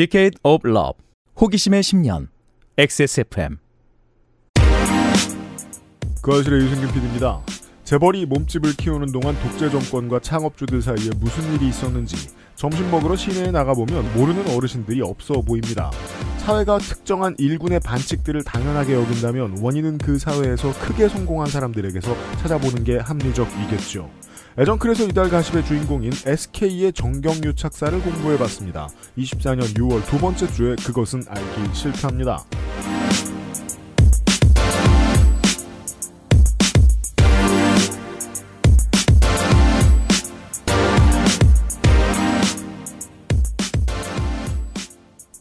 Decade of Love 호기심의 10년 XSFM 그 아실의 유승균 PD입니다. 재벌이 몸집을 키우는 동안 독재 정권과 창업주들 사이에 무슨 일이 있었는지 점심 먹으러 시내에 나가보면 모르는 어르신들이 없어 보입니다. 사회가 특정한 일군의 반칙들을 당연하게 여긴다면 원인은 그 사회에서 크게 성공한 사람들에게서 찾아보는 게 합리적이겠죠. 애정클에서 이달 가십의 주인공인 SK의 정경유 착사를 공부해봤습니다. 24년 6월 두 번째 주에 그것은 알기 싫답니다.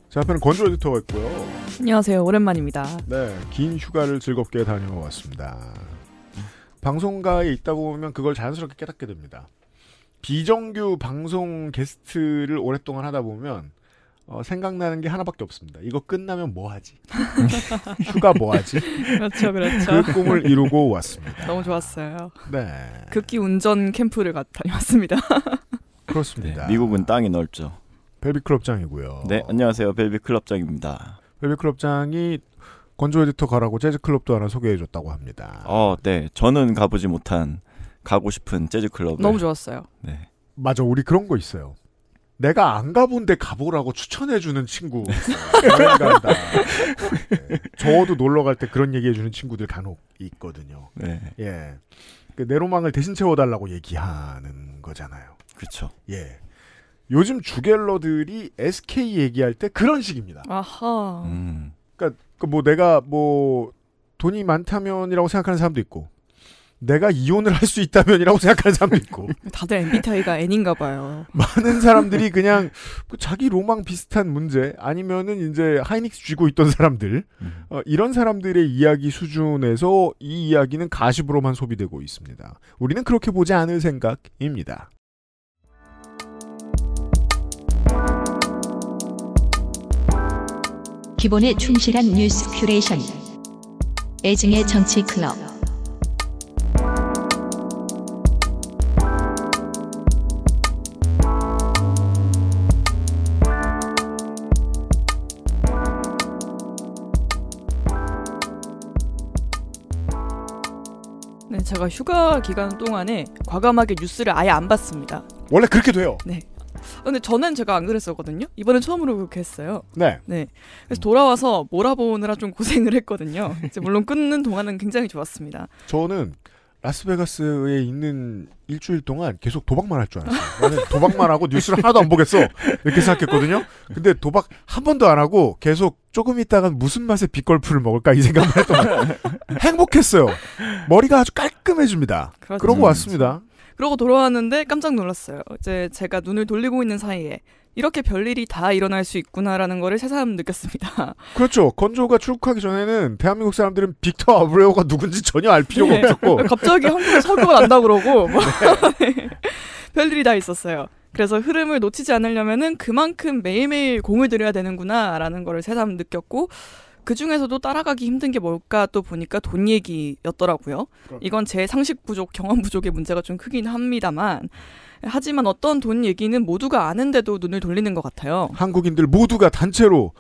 제 앞에는 권주 에디터가 있고요. 안녕하세요. 오랜만입니다. 네, 긴 휴가를 즐겁게 다녀왔습니다. 방송가에 있다 보면 그걸 자연스럽게 깨닫게 됩니다. 비정규 방송 게스트를 오랫동안 하다 보면 어, 생각나는 게 하나밖에 없습니다. 이거 끝나면 뭐 하지? 휴가 뭐 하지? 그렇죠, 그렇죠. 그 꿈을 이루고 왔습니다. 너무 좋았어요. 네. 극기 운전 캠프를 갔 다녀왔습니다. 그렇습니다. 네, 미국은 땅이 넓죠. 벨비클럽장이고요. 네, 안녕하세요. 벨비클럽장입니다. 벨비클럽장이 건조 에디터 가라고 재즈클럽도 하나 소개해줬다고 합니다. 어, 네. 저는 가보지 못한, 가고 싶은 재즈클럽. 너무 좋았어요. 네. 맞아. 우리 그런 거 있어요. 내가 안 가본데 가보라고 추천해주는 친구. 네. 저도 놀러 갈 때 그런 얘기해주는 친구들 간혹 있거든요. 네. 예. 그 내로망을 대신 채워달라고 얘기하는 거잖아요. 그렇죠. 예. 요즘 주갤러들이 SK 얘기할 때 그런 식입니다. 아하. 음. 그러니까 그뭐 내가 뭐 돈이 많다면이라고 생각하는 사람도 있고 내가 이혼을 할 수 있다면이라고 생각하는 사람도 있고. 다들 MBTI가 N인가 봐요. 많은 사람들이 그냥 그 자기 로망 비슷한 문제 아니면은 이제 하이닉스 쥐고 있던 사람들 음. 어, 이런 사람들의 이야기 수준에서 이 이야기는 가십으로만 소비되고 있습니다. 우리는 그렇게 보지 않을 생각입니다. 기본에 충실한 뉴스 큐레이션. 애증의 정치 클럽. 네, 제가 휴가 기간 동안에 과감하게 뉴스를 아예 안 봤습니다. 원래 그렇게 돼요. 네. 근데 저는 제가 안 그랬었거든요. 이번에 처음으로 그렇게 했어요. 네. 네. 그래서 돌아와서 몰아보느라 좀 고생을 했거든요. 이제 물론 끊는 동안은 굉장히 좋았습니다. 저는 라스베가스에 있는 일주일 동안 계속 도박만 할 줄 알았어요. 나는 도박만 하고 뉴스를 하나도 안 보겠어. 이렇게 생각했거든요. 근데 도박 한 번도 안 하고 계속 조금 있다가 무슨 맛의 빅걸프를 먹을까 이 생각만 했던 거예요. 행복했어요. 머리가 아주 깔끔해집니다. 그렇죠. 그러고 왔습니다. 그러고 돌아왔는데 깜짝 놀랐어요. 이제 제가 눈을 돌리고 있는 사이에 이렇게 별일이 다 일어날 수 있구나라는 거를 새삼 느꼈습니다. 그렇죠. 건조가 출국하기 전에는 대한민국 사람들은 빅터 아브레오가 누군지 전혀 알 필요가 네. 없었고 갑자기 한국에 사고가 난다 그러고 뭐 네. 네. 별일이 다 있었어요. 그래서 흐름을 놓치지 않으려면 그만큼 매일매일 공을 들여야 되는구나라는 거를 새삼 느꼈고 그 중에서도 따라가기 힘든 게 뭘까 또 보니까 돈 얘기였더라고요. 그렇구나. 이건 제 상식 부족, 경험 부족의 문제가 좀 크긴 합니다만. 하지만 어떤 돈 얘기는 모두가 아는데도 눈을 돌리는 것 같아요. 한국인들 모두가 단체로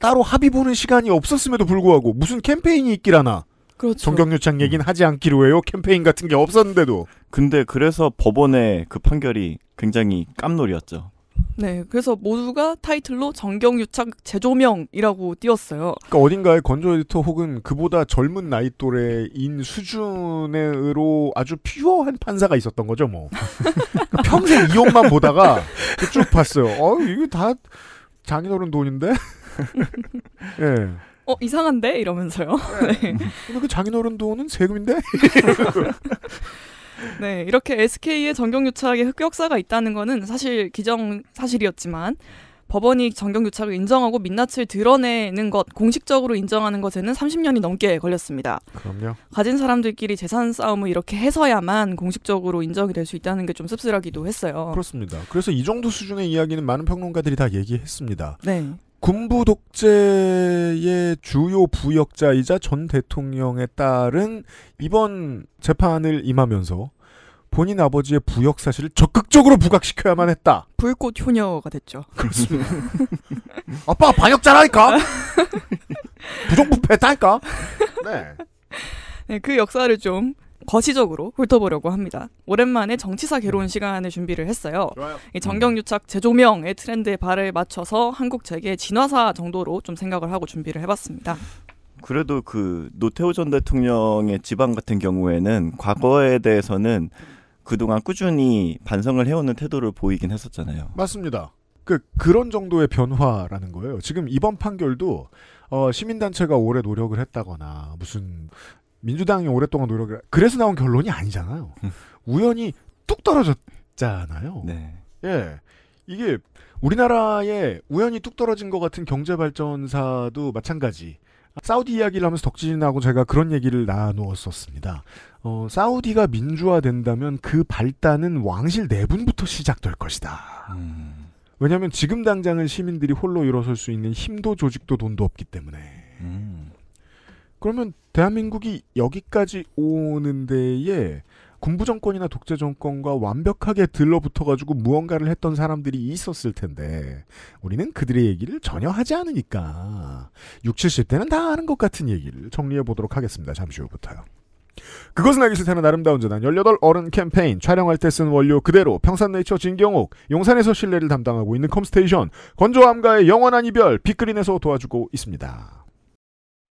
따로 합의 보는 시간이 없었음에도 불구하고 무슨 캠페인이 있길하나 그렇죠. 정경유착 얘기는 음. 하지 않기로 해요. 캠페인 같은 게 없었는데도. 근데 그래서 법원의 그 판결이 굉장히 깜놀이었죠. 네, 그래서 모두가 타이틀로 정경유착 재조명이라고 띄웠어요. 그러니까 어딘가에 건조 에디터 혹은 그보다 젊은 나이 또래인 수준으로 아주 퓨어한 판사가 있었던 거죠, 뭐. 그러니까 평생 이혼만 보다가 쭉 봤어요. 어, 이게 다 장인어른 돈인데? 예. 네. 어 이상한데 이러면서요. 네. 네. 근데 그 장인어른 돈은 세금인데. 네, 이렇게 SK의 정경유착에 흑역사가 있다는 것은 사실 기정 사실이었지만 법원이 정경유착을 인정하고 민낯을 드러내는 것, 공식적으로 인정하는 것에는 30년이 넘게 걸렸습니다. 그럼요. 가진 사람들끼리 재산 싸움을 이렇게 해서야만 공식적으로 인정이 될 수 있다는 게 좀 씁쓸하기도 했어요. 그렇습니다. 그래서 이 정도 수준의 이야기는 많은 평론가들이 다 얘기했습니다. 네. 군부 독재의 주요 부역자이자 전 대통령의 딸은 이번 재판을 임하면서 본인 아버지의 부역 사실을 적극적으로 부각시켜야만 했다. 불꽃 효녀가 됐죠. 그렇습니다. 아빠 반역자라니까. 부정부패했다니까. 네. 네, 그 역사를 좀 거시적으로 훑어보려고 합니다. 오랜만에 정치사 괴로운 음. 시간을 준비를 했어요. 좋아요. 이 음. 정경유착 재조명의 트렌드에 발을 맞춰서 한국 재계의 진화사 정도로 좀 생각을 하고 준비를 해봤습니다. 그래도 그 노태우 전 대통령의 지방 같은 경우에는 과거에 대해서는 그동안 꾸준히 반성을 해오는 태도를 보이긴 했었잖아요. 맞습니다. 그 그런 정도의 변화라는 거예요. 지금 이번 판결도 어, 시민단체가 오래 노력을 했다거나 무슨 민주당이 오랫동안 노력을 그래서 나온 결론이 아니잖아요. 음. 우연히 뚝 떨어졌잖아요. 네. 예. 이게 우리나라의 우연히 뚝 떨어진 것 같은 경제 발전사도 마찬가지. 사우디 이야기를 하면서 덕진하고 제가 그런 얘기를 나누었었습니다. 어, 사우디가 민주화된다면 그 발단은 왕실 내분부터 시작될 것이다. 음. 왜냐하면 지금 당장은 시민들이 홀로 일어설 수 있는 힘도 조직도 돈도 없기 때문에. 그러면 대한민국이 여기까지 오는 데에 군부 정권이나 독재 정권과 완벽하게 들러붙어 가지고 무언가를 했던 사람들이 있었을 텐데 우리는 그들의 얘기를 전혀 하지 않으니까 6, 70대는 다 아는 것 같은 얘기를 정리해 보도록 하겠습니다. 잠시 후부터요. 그것은 알기 싫다는 아름다운 재단 18 어른 캠페인 촬영할 때 쓴 원료 그대로 평산네이처 진경옥 용산에서 실내를 담당하고 있는 컴스테이션 건조함과의 영원한 이별 빅그린에서 도와주고 있습니다.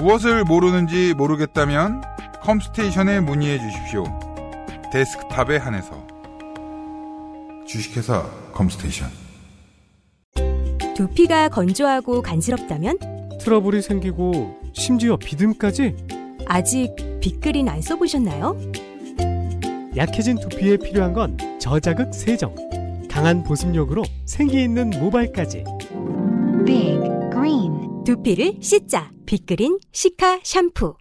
무엇을 모르는지 모르겠다면 컴스테이션에 문의해 주십시오. 데스크탑에 한해서 주식회사 컴스테이션 두피가 건조하고 간지럽다면 트러블이 생기고 심지어 비듬까지 아직 빅그린 안 써보셨나요? 약해진 두피에 필요한 건 저자극 세정 강한 보습력으로 생기 있는 모발까지 빅 그린 두피를 씻자 빅그린 시카 샴푸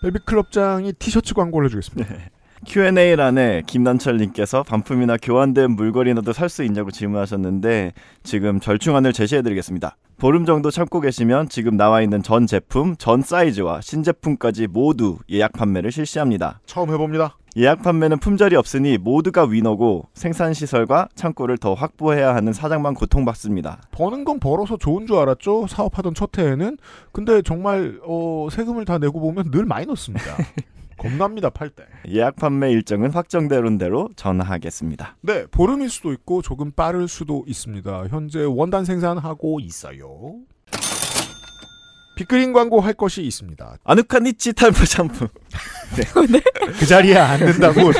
베비클럽장이 티셔츠 광고를 해주겠습니다. 네. Q&A란에 김난철님께서 반품이나 교환된 물건이라도 살 수 있냐고 질문하셨는데 지금 절충안을 제시해드리겠습니다. 보름 정도 참고 계시면 지금 나와 있는 전 제품, 전 사이즈와 신제품까지 모두 예약 판매를 실시합니다. 처음 해봅니다. 예약 판매는 품절이 없으니 모두가 위너고 생산 시설과 창고를 더 확보해야 하는 사장만 고통받습니다. 버는 건 벌어서 좋은 줄 알았죠. 사업하던 첫 해에는 근데 정말 어, 세금을 다 내고 보면 늘 마이너스입니다. 겁납니다 팔 때. 예약 판매 일정은 확정되는 대로 전하겠습니다. 화 네, 보름일 수도 있고 조금 빠를 수도 있습니다. 현재 원단 생산하고 있어요. 빅그린 광고 할 것이 있습니다. 아누카니치 탈모 샴푸. 네. 그 자리에 앉는다고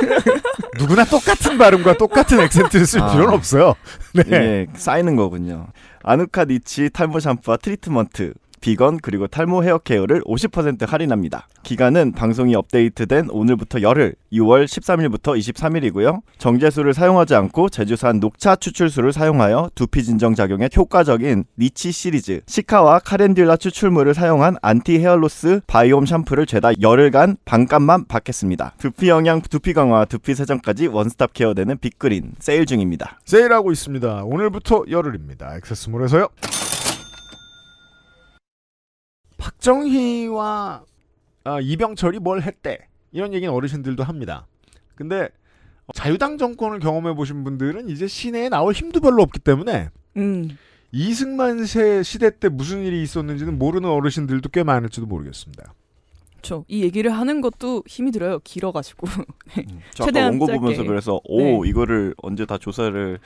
누구나 똑같은 발음과 똑같은 액센트를 쓸 아, 필요는 없어요. 네. 쌓이는 거군요. 아누카니치 탈모 샴푸와 트리트먼트 비건 그리고 탈모 헤어 케어를 50% 할인합니다. 기간은 방송이 업데이트된 오늘부터 열흘, 6월 13일부터 23일이고요. 정제수를 사용하지 않고 제주산 녹차 추출수를 사용하여 두피 진정 작용에 효과적인 니치 시리즈 시카와 카렌듈라 추출물을 사용한 안티 헤어로스 바이옴 샴푸를 죄다 열흘간 반값만 받겠습니다. 두피 영양, 두피 강화, 두피 세정까지 원스톱 케어되는 빅그린 세일 중입니다. 세일하고 있습니다. 오늘부터 열흘입니다. 액세스몰에서요. 박정희와 어, 이병철이 뭘 했대 이런 얘기는 어르신들도 합니다. 근데 자유당 정권을 경험해 보신 분들은 이제 시내에 나올 힘도 별로 없기 때문에 음. 이승만 세 시대 때 무슨 일이 있었는지는 모르는 어르신들도 꽤 많을지도 모르겠습니다. 그렇죠. 이 얘기를 하는 것도 힘이 들어요. 길어가지고 네. 음, 최대한 아까 짧게. 보면서 그래서 네. 오 네. 이거를 언제 다 조사를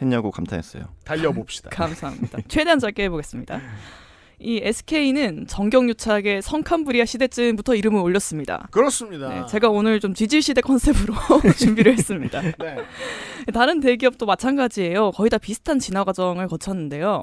했냐고 감탄했어요. 달려봅시다. 감사합니다. 최대한 짧게 해보겠습니다. 이 SK는 정경유착의 성캄브리아 시대쯤부터 이름을 올렸습니다. 그렇습니다. 네, 제가 오늘 좀 지질 시대 컨셉으로 준비를 했습니다. 네. 다른 대기업도 마찬가지예요. 거의 다 비슷한 진화 과정을 거쳤는데요.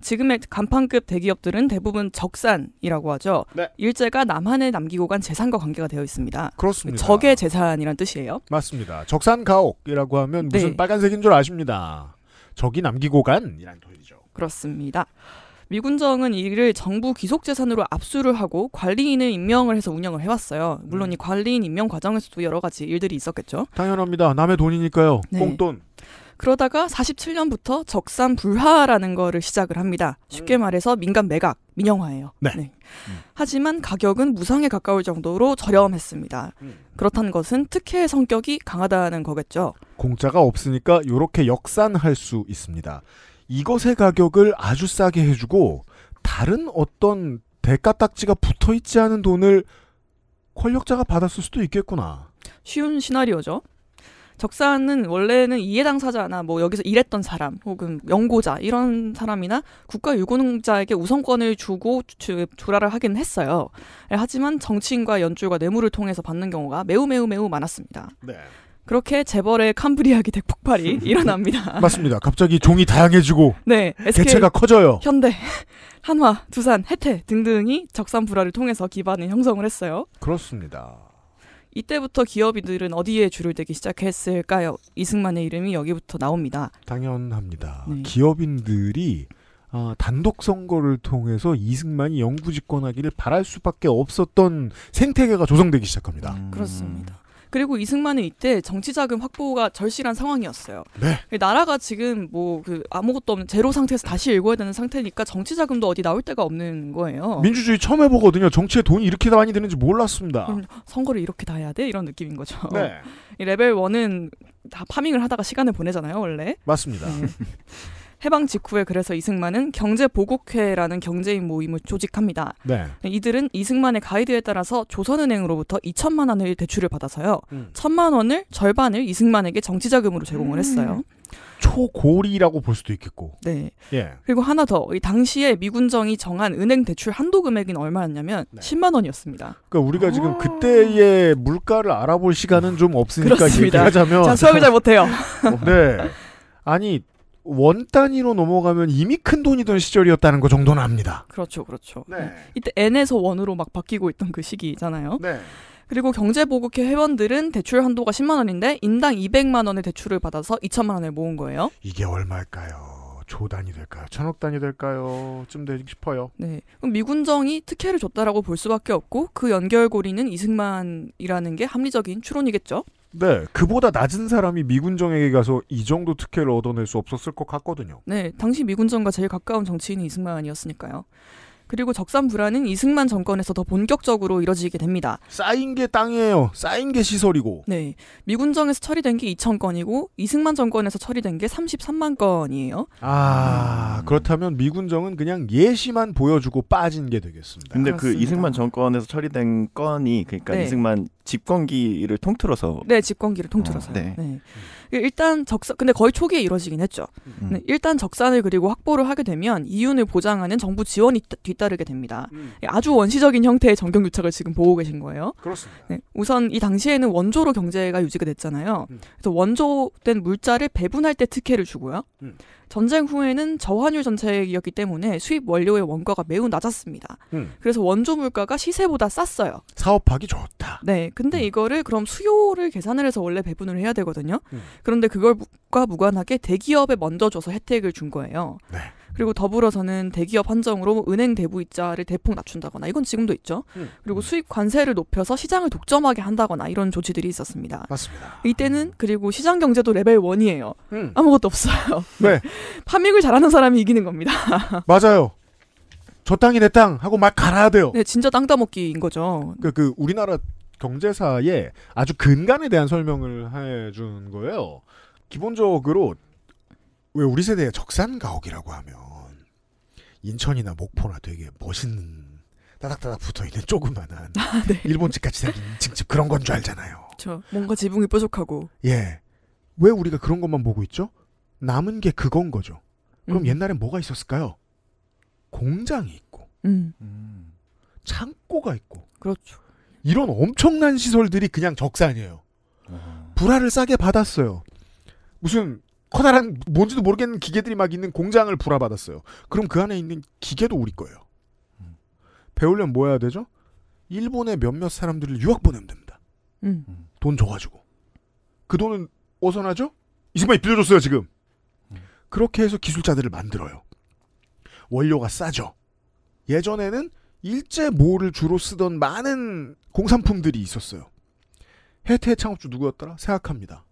지금의 간판급 대기업들은 대부분 적산이라고 하죠. 네. 일제가 남한에 남기고 간 재산과 관계가 되어 있습니다. 그렇습니다. 적의 재산이란 뜻이에요. 맞습니다. 적산 가옥이라고 하면 무슨 네. 빨간색인 줄 아십니다. 적이 남기고 간이란 도리죠. 그렇습니다. 미군정은 이를 정부 귀속재산으로 압수를 하고 관리인을 임명을 해서 운영을 해왔어요. 물론 음. 이 관리인 임명 과정에서도 여러 가지 일들이 있었겠죠. 당연합니다. 남의 돈이니까요. 네. 꽁돈. 그러다가 47년부터 적산 불하라는 거를 시작을 합니다. 쉽게 음. 말해서 민간 매각, 민영화예요. 네. 네. 음. 하지만 가격은 무상에 가까울 정도로 저렴했습니다. 음. 그렇다는 것은 특혜의 성격이 강하다는 거겠죠. 공짜가 없으니까 이렇게 역산할 수 있습니다. 이것의 가격을 아주 싸게 해주고 다른 어떤 대가 딱지가 붙어 있지 않은 돈을 권력자가 받았을 수도 있겠구나. 쉬운 시나리오죠. 적사는 원래는 이해당사자나 뭐 여기서 일했던 사람 혹은 연고자 이런 사람이나 국가 유공자에게 우선권을 주고 조라를 하긴 했어요. 하지만 정치인과 연줄과 뇌물을 통해서 받는 경우가 매우 매우 매우 많았습니다. 네. 그렇게 재벌의 캄브리아기 대폭발이 일어납니다. 맞습니다. 갑자기 종이 다양해지고 네, SK, 개체가 커져요. 현대, 한화, 두산, 해태 등등이 적산 불화를 통해서 기반을 형성을 했어요. 그렇습니다. 이때부터 기업인들은 어디에 줄을 대기 시작했을까요? 이승만의 이름이 여기부터 나옵니다. 당연합니다. 네. 기업인들이 아, 단독 선거를 통해서 이승만이 영구 집권하기를 바랄 수밖에 없었던 생태계가 조성되기 시작합니다. 음... 그렇습니다. 그리고 이승만은 이때 정치자금 확보가 절실한 상황이었어요. 네. 그 나라가 지금 뭐 그 아무것도 없는 제로 상태에서 다시 일궈야 되는 상태니까 정치자금도 어디 나올 데가 없는 거예요. 민주주의 처음 해보거든요. 정치에 돈이 이렇게 많이 드는지 몰랐습니다. 음, 선거를 이렇게 다 해야 돼? 이런 느낌인 거죠. 네. 레벨 1은 다 파밍을 하다가 시간을 보내잖아요, 원래. 맞습니다. 네. 해방 직후에 그래서 이승만은 경제보국회라는 경제인 모임을 조직합니다. 네. 이들은 이승만의 가이드에 따라서 조선은행으로부터 2천만 원을 대출을 받아서요. 음. 천만 원을 절반을 이승만에게 정치자금으로 제공을 음. 했어요. 음. 초고리라고 볼 수도 있겠고. 네. 예. 그리고 하나 더, 이 당시에 미군정이 정한 은행 대출 한도 금액은 얼마였냐면 네. 10만 원이었습니다. 그러니까 우리가 지금 아. 그때의 물가를 알아볼 시간은 좀 없으니까 그렇습니다. 얘기하자면. 자, 수업이 잘 못해요. 네. 아니 원 단위로 넘어가면 이미 큰 돈이던 시절이었다는 거 정도는 압니다. 그렇죠, 그렇죠. 네. 이때 N에서 원으로 막 바뀌고 있던 그 시기잖아요. 네. 그리고 경제보급회 회원들은 대출 한도가 10만 원인데 인당 200만 원의 대출을 받아서 2천만 원을 모은 거예요. 이게 얼마일까요? 조 단위 될까요? 천억 단위 될까요? 쯤 되고 싶어요. 네. 그럼 미군정이 특혜를 줬다라고 볼 수밖에 없고 그 연결고리는 이승만이라는 게 합리적인 추론이겠죠. 네, 그보다 낮은 사람이 미군정에게 가서 이 정도 특혜를 얻어낼 수 없었을 것 같거든요. 네, 당시 미군정과 제일 가까운 정치인이 이승만이었으니까요. 그리고 적산 불안은 이승만 정권에서 더 본격적으로 이뤄지게 됩니다. 쌓인 게 땅이에요. 쌓인 게 시설이고. 네. 미군정에서 처리된 게 2천 건이고 이승만 정권에서 처리된 게 33만 건이에요. 아, 음. 그렇다면 미군정은 그냥 예시만 보여주고 빠진 게 되겠습니다. 근데 그 그렇습니다. 그 이승만 정권에서 처리된 건이 그러니까 네. 이승만 집권기를 통틀어서 네, 집권기를 통틀어서. 어, 음. 네. 네. 일단 적산 근데 거의 초기에 이루어지긴 했죠. 음. 네, 일단 적산을 그리고 확보를 하게 되면 이윤을 보장하는 정부 지원이 뒤따르게 됩니다. 음. 예, 아주 원시적인 형태의 정경 유착을 지금 보고 계신 거예요. 그렇습니다. 네, 우선 이 당시에는 원조로 경제가 유지가 됐잖아요. 음. 그래서 원조된 물자를 배분할 때 특혜를 주고요. 음. 전쟁 후에는 저환율 전체이었기 때문에 수입 원료의 원가가 매우 낮았습니다. 음. 그래서 원조 물가가 시세보다 쌌어요. 사업하기 좋다. 네. 근데 음. 이거를 그럼 수요를 계산을 해서 원래 배분을 해야 되거든요. 음. 그런데 그걸과 무관하게 대기업에 먼저 줘서 혜택을 준 거예요. 네. 그리고 더불어 서는 대기업 한정으로 은행 대부 이자를 대폭 낮춘다거나 이건 지금도 있죠. 음. 그리고 음. 수입 관세를 높여서 시장을 독점하게 한다거나 이런 조치들이 있었습니다. 맞습니다. 이때는 그리고 시장 경제도 레벨 1이에요 음. 아무것도 없어요. 네. 파밍을 잘하는 사람이 이기는 겁니다. 맞아요. 저 땅이 내 땅 하고 막 갈아야 돼요. 네, 진짜 땅 따먹기인 거죠. 그, 그, 우리나라 경제사의 아주 근간에 대한 설명을 해준 거예요. 기본적으로 왜 우리 세대의 적산가옥이라고 하면 인천이나 목포나 되게 멋있는 따닥따닥 붙어있는 조그마한 아, 네. 일본집같이 생긴 층집 그런 건 줄 알잖아요. 저 뭔가 지붕이 뾰족하고. 예. 왜 우리가 그런 것만 보고 있죠? 남은 게 그건 거죠. 그럼 음. 옛날엔 뭐가 있었을까요? 공장이 있고 음. 음. 창고가 있고 그렇죠. 이런 엄청난 시설들이 그냥 적산이에요. 음. 불화를 싸게 받았어요. 무슨 커다란 뭔지도 모르겠는 기계들이 막 있는 공장을 불화받았어요. 그럼 그 안에 있는 기계도 우리 거예요. 배우려면 뭐 해야 되죠? 일본의 몇몇 사람들을 유학 보내면 됩니다. 음. 돈 줘가지고. 그 돈은 어선하죠 이승만이 빌려줬어요 지금. 음. 그렇게 해서 기술자들을 만들어요. 원료가 싸죠. 예전에는 일제 모를 주로 쓰던 많은 공산품들이 있었어요. 해태 창업주 누구였더라? 생각합니다.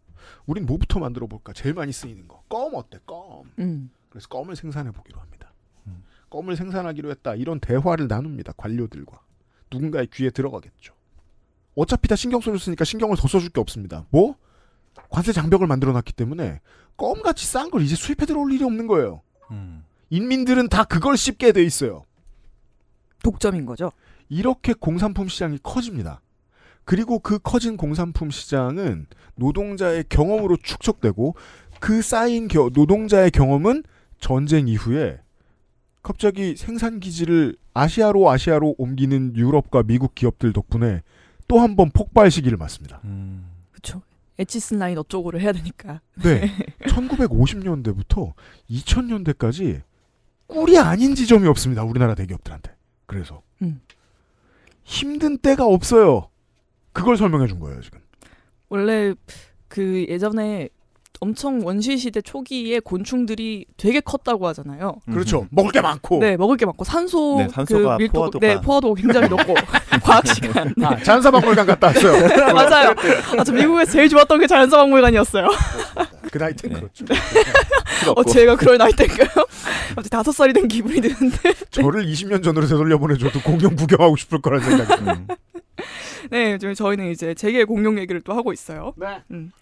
우린 뭐부터 만들어 볼까? 제일 많이 쓰이는 거. 껌 어때? 껌. 음. 그래서 껌을 생산해 보기로 합니다. 음. 껌을 생산하기로 했다. 이런 대화를 나눕니다. 관료들과. 누군가의 귀에 들어가겠죠. 어차피 다 신경 써줬으니까 신경을 더 써줄 게 없습니다. 뭐? 관세 장벽을 만들어 놨기 때문에 껌같이 싼 걸 이제 수입해 들어올 일이 없는 거예요. 음. 인민들은 다 그걸 씹게 돼 있어요. 독점인 거죠? 이렇게 공산품 시장이 커집니다. 그리고 그 커진 공산품 시장은 노동자의 경험으로 축적되고 그 쌓인 겨, 노동자의 경험은 전쟁 이후에 갑자기 생산 기지를 아시아로 아시아로 옮기는 유럽과 미국 기업들 덕분에 또 한 번 폭발 시기를 맞습니다. 음. 그렇죠. 에치슨 라인 어쩌고를 해야 되니까. 네. 1950년대부터 2000년대까지 꿀이 아닌 지점이 없습니다. 우리나라 대기업들한테. 그래서 음. 힘든 때가 없어요. 그걸 설명해 준 거예요 지금. 원래 그 예전에 엄청 원시 시대 초기에 곤충들이 되게 컸다고 하잖아요. 그렇죠. 음. 먹을 게 많고. 네, 먹을 게 많고 산소 네, 그 산소가 그 밀도 포화도가... 네, 포화도 굉장히 높고 과학 시간. 아, 자연사박물관 갔다 왔어요. 맞아요. 아, 저 미국에서 제일 좋았던 게 자연사박물관이었어요. 그 나이 때 네. 그렇죠. 어, 제가 그럴 나이 땐가요? 갑자기 다섯 살이 된 기분이 드는데. 저를 20년 전으로 되돌려 보내줘도 공룡 구경하고 싶을 거란 생각이. 음. 네, 지금 저희는 이제 재계 공룡 얘기를 또 하고 있어요. 네. 음.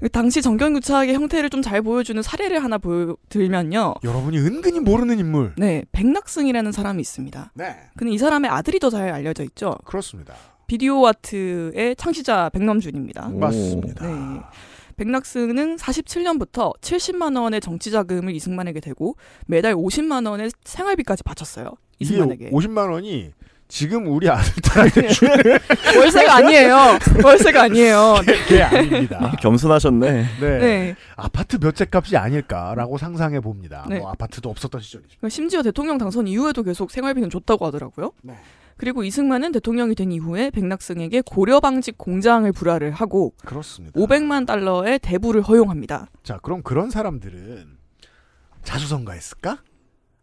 그 당시 정경유착의 형태를 좀 잘 보여주는 사례를 하나 보여드리면요. 여러분이 은근히 모르는 인물. 네, 백낙승이라는 사람이 있습니다. 네. 근데 이 사람의 아들이 더 잘 알려져 있죠. 그렇습니다. 비디오 아트의 창시자 백남준입니다. 맞습니다. 네. 백낙스는 47년부터 70만 원의 정치 자금을 이승만에게 대고 매달 50만 원의 생활비까지 바쳤어요. 이승만에게. 50만 원이 지금 우리 아들 한테 월세가 아니에요. 월세가 아니에요. 네, 그게 아닙니다. 네, 겸손하셨네. 네. 네. 아파트 몇 채 값이 아닐까라고 상상해 봅니다. 네. 뭐 아파트도 없었던 시절이죠. 그러니까 심지어 대통령 당선 이후에도 계속 생활비는 줬다고 하더라고요. 네. 그리고 이승만은 대통령이 된 이후에 백낙승에게 고려방직 공장을 불화를 하고 그렇습니다. 500만 달러의 대부를 허용합니다. 자, 그럼 그런 사람들은 자수성가했을까?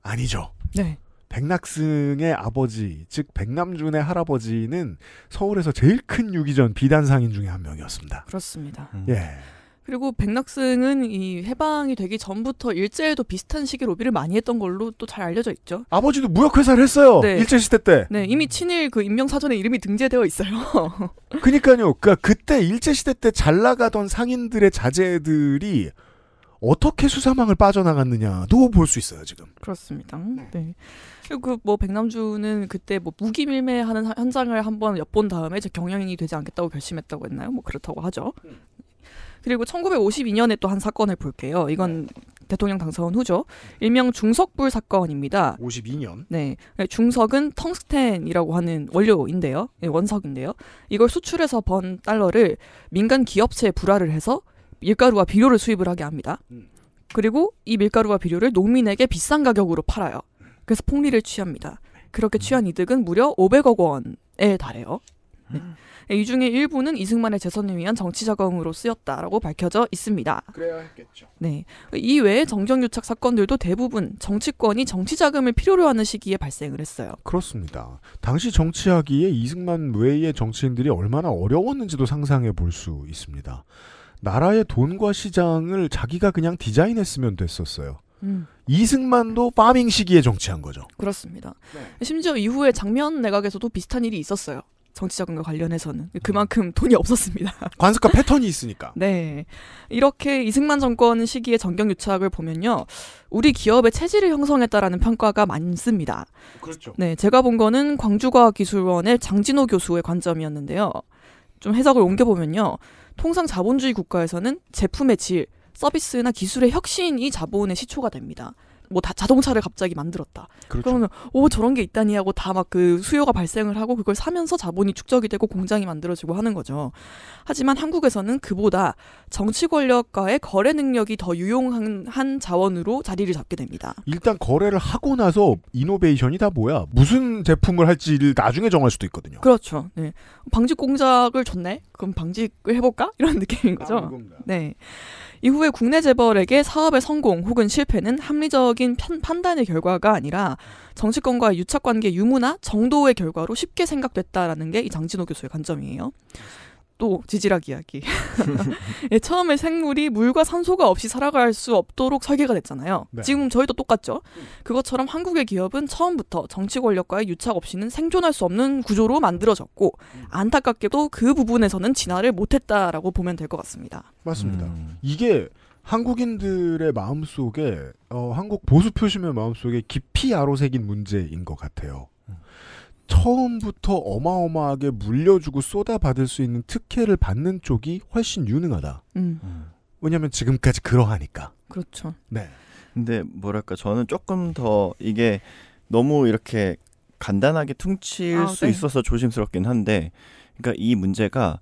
아니죠. 네. 백낙승의 아버지, 즉 백남준의 할아버지는 서울에서 제일 큰 유기전 비단상인 중에 한 명이었습니다. 그렇습니다. 음. 예. 그리고 백낙승은 이 해방이 되기 전부터 일제에도 비슷한 시기 로비를 많이 했던 걸로 또 잘 알려져 있죠. 아버지도 무역회사를 했어요. 네. 일제 시대 때. 네, 이미 친일 그 임명 사전에 이름이 등재되어 있어요. 그니까요. 그 그때 일제 시대 때 잘 나가던 상인들의 자제들이 어떻게 수사망을 빠져나갔느냐도 볼 수 있어요 지금. 그렇습니다. 네. 네. 그리고 그 뭐 백남주는 그때 뭐 무기 밀매하는 현장을 한번 엿본 다음에 경영이 되지 않겠다고 결심했다고 했나요? 뭐 그렇다고 하죠. 음. 그리고 1952년에 또 한 사건을 볼게요. 이건 네. 대통령 당선 후죠. 일명 중석불 사건입니다. 52년. 네. 중석은 텅스텐이라고 하는 원료인데요. 네, 원석인데요. 이걸 수출해서 번 달러를 민간 기업체에 불화를 해서 밀가루와 비료를 수입을 하게 합니다. 음. 그리고 이 밀가루와 비료를 농민에게 비싼 가격으로 팔아요. 그래서 폭리를 취합니다. 그렇게 음. 취한 이득은 무려 500억 원에 달해요. 네. 음. 이 중에 일부는 이승만의 재선을 위한 정치 자금으로 쓰였다라고 밝혀져 있습니다. 그래야 했겠죠. 네. 이 외에 정정유착 사건들도 대부분 정치권이 정치 자금을 필요로 하는 시기에 발생을 했어요. 그렇습니다. 당시 정치하기에 이승만 외의 정치인들이 얼마나 어려웠는지도 상상해 볼 수 있습니다. 나라의 돈과 시장을 자기가 그냥 디자인했으면 됐었어요. 음. 이승만도 파밍 시기에 정치한 거죠. 그렇습니다. 네. 심지어 이후에 장면 내각에서도 비슷한 일이 있었어요. 정치자금과 관련해서는 그만큼 돈이 없었습니다. 관습과 패턴이 있으니까. 네. 이렇게 이승만 정권 시기의 정경 유착을 보면요. 우리 기업의 체질을 형성했다라는 평가가 많습니다. 그렇죠. 네, 제가 본 거는 광주과학기술원의 장진호 교수의 관점이었는데요. 좀 해석을 옮겨 보면요. 통상 자본주의 국가에서는 제품의 질, 서비스나 기술의 혁신이 자본의 시초가 됩니다. 뭐다 자동차를 갑자기 만들었다. 그렇죠. 그러면오 저런 게 있다니 하고 다 막 그 수요가 발생을 하고 그걸 사면서 자본이 축적이 되고 공장이 만들어지고 하는 거죠. 하지만 한국에서는 그보다 정치 권력과의 거래 능력이 더 유용한 자원으로 자리를 잡게 됩니다. 일단 거래를 하고 나서 이노베이션이 다 뭐야? 무슨 제품을 할지를 나중에 정할 수도 있거든요. 그렇죠. 네. 방직 공작을 줬네. 그럼 방직을 해볼까? 이런 느낌인 거죠. 아, 네. 이후에 국내 재벌에게 사업의 성공 혹은 실패는 합리적인 편, 판단의 결과가 아니라 정치권과 유착관계 유무나 정도의 결과로 쉽게 생각됐다라는 게 이 장진호 교수의 관점이에요. 또 지질학 이야기. 예, 처음에 생물이 물과 산소가 없이 살아갈 수 없도록 설계가 됐잖아요. 네. 지금 저희도 똑같죠. 음. 그것처럼 한국의 기업은 처음부터 정치 권력과의 유착 없이는 생존할 수 없는 구조로 만들어졌고 음. 안타깝게도 그 부분에서는 진화를 못했다라고 보면 될 것 같습니다. 맞습니다. 음. 이게 한국인들의 마음 속에 어, 한국 보수 표심의 마음 속에 깊이 아로새긴 문제인 것 같아요. 음. 처음부터 어마어마하게 물려주고 쏟아받을 수 있는 특혜를 받는 쪽이 훨씬 유능하다. 음. 왜냐하면 지금까지 그러하니까. 그렇죠. 네. 근데 뭐랄까 저는 조금 더 이게 너무 이렇게 간단하게 퉁칠 아, 수 네. 있어서 조심스럽긴 한데, 그러니까 이 문제가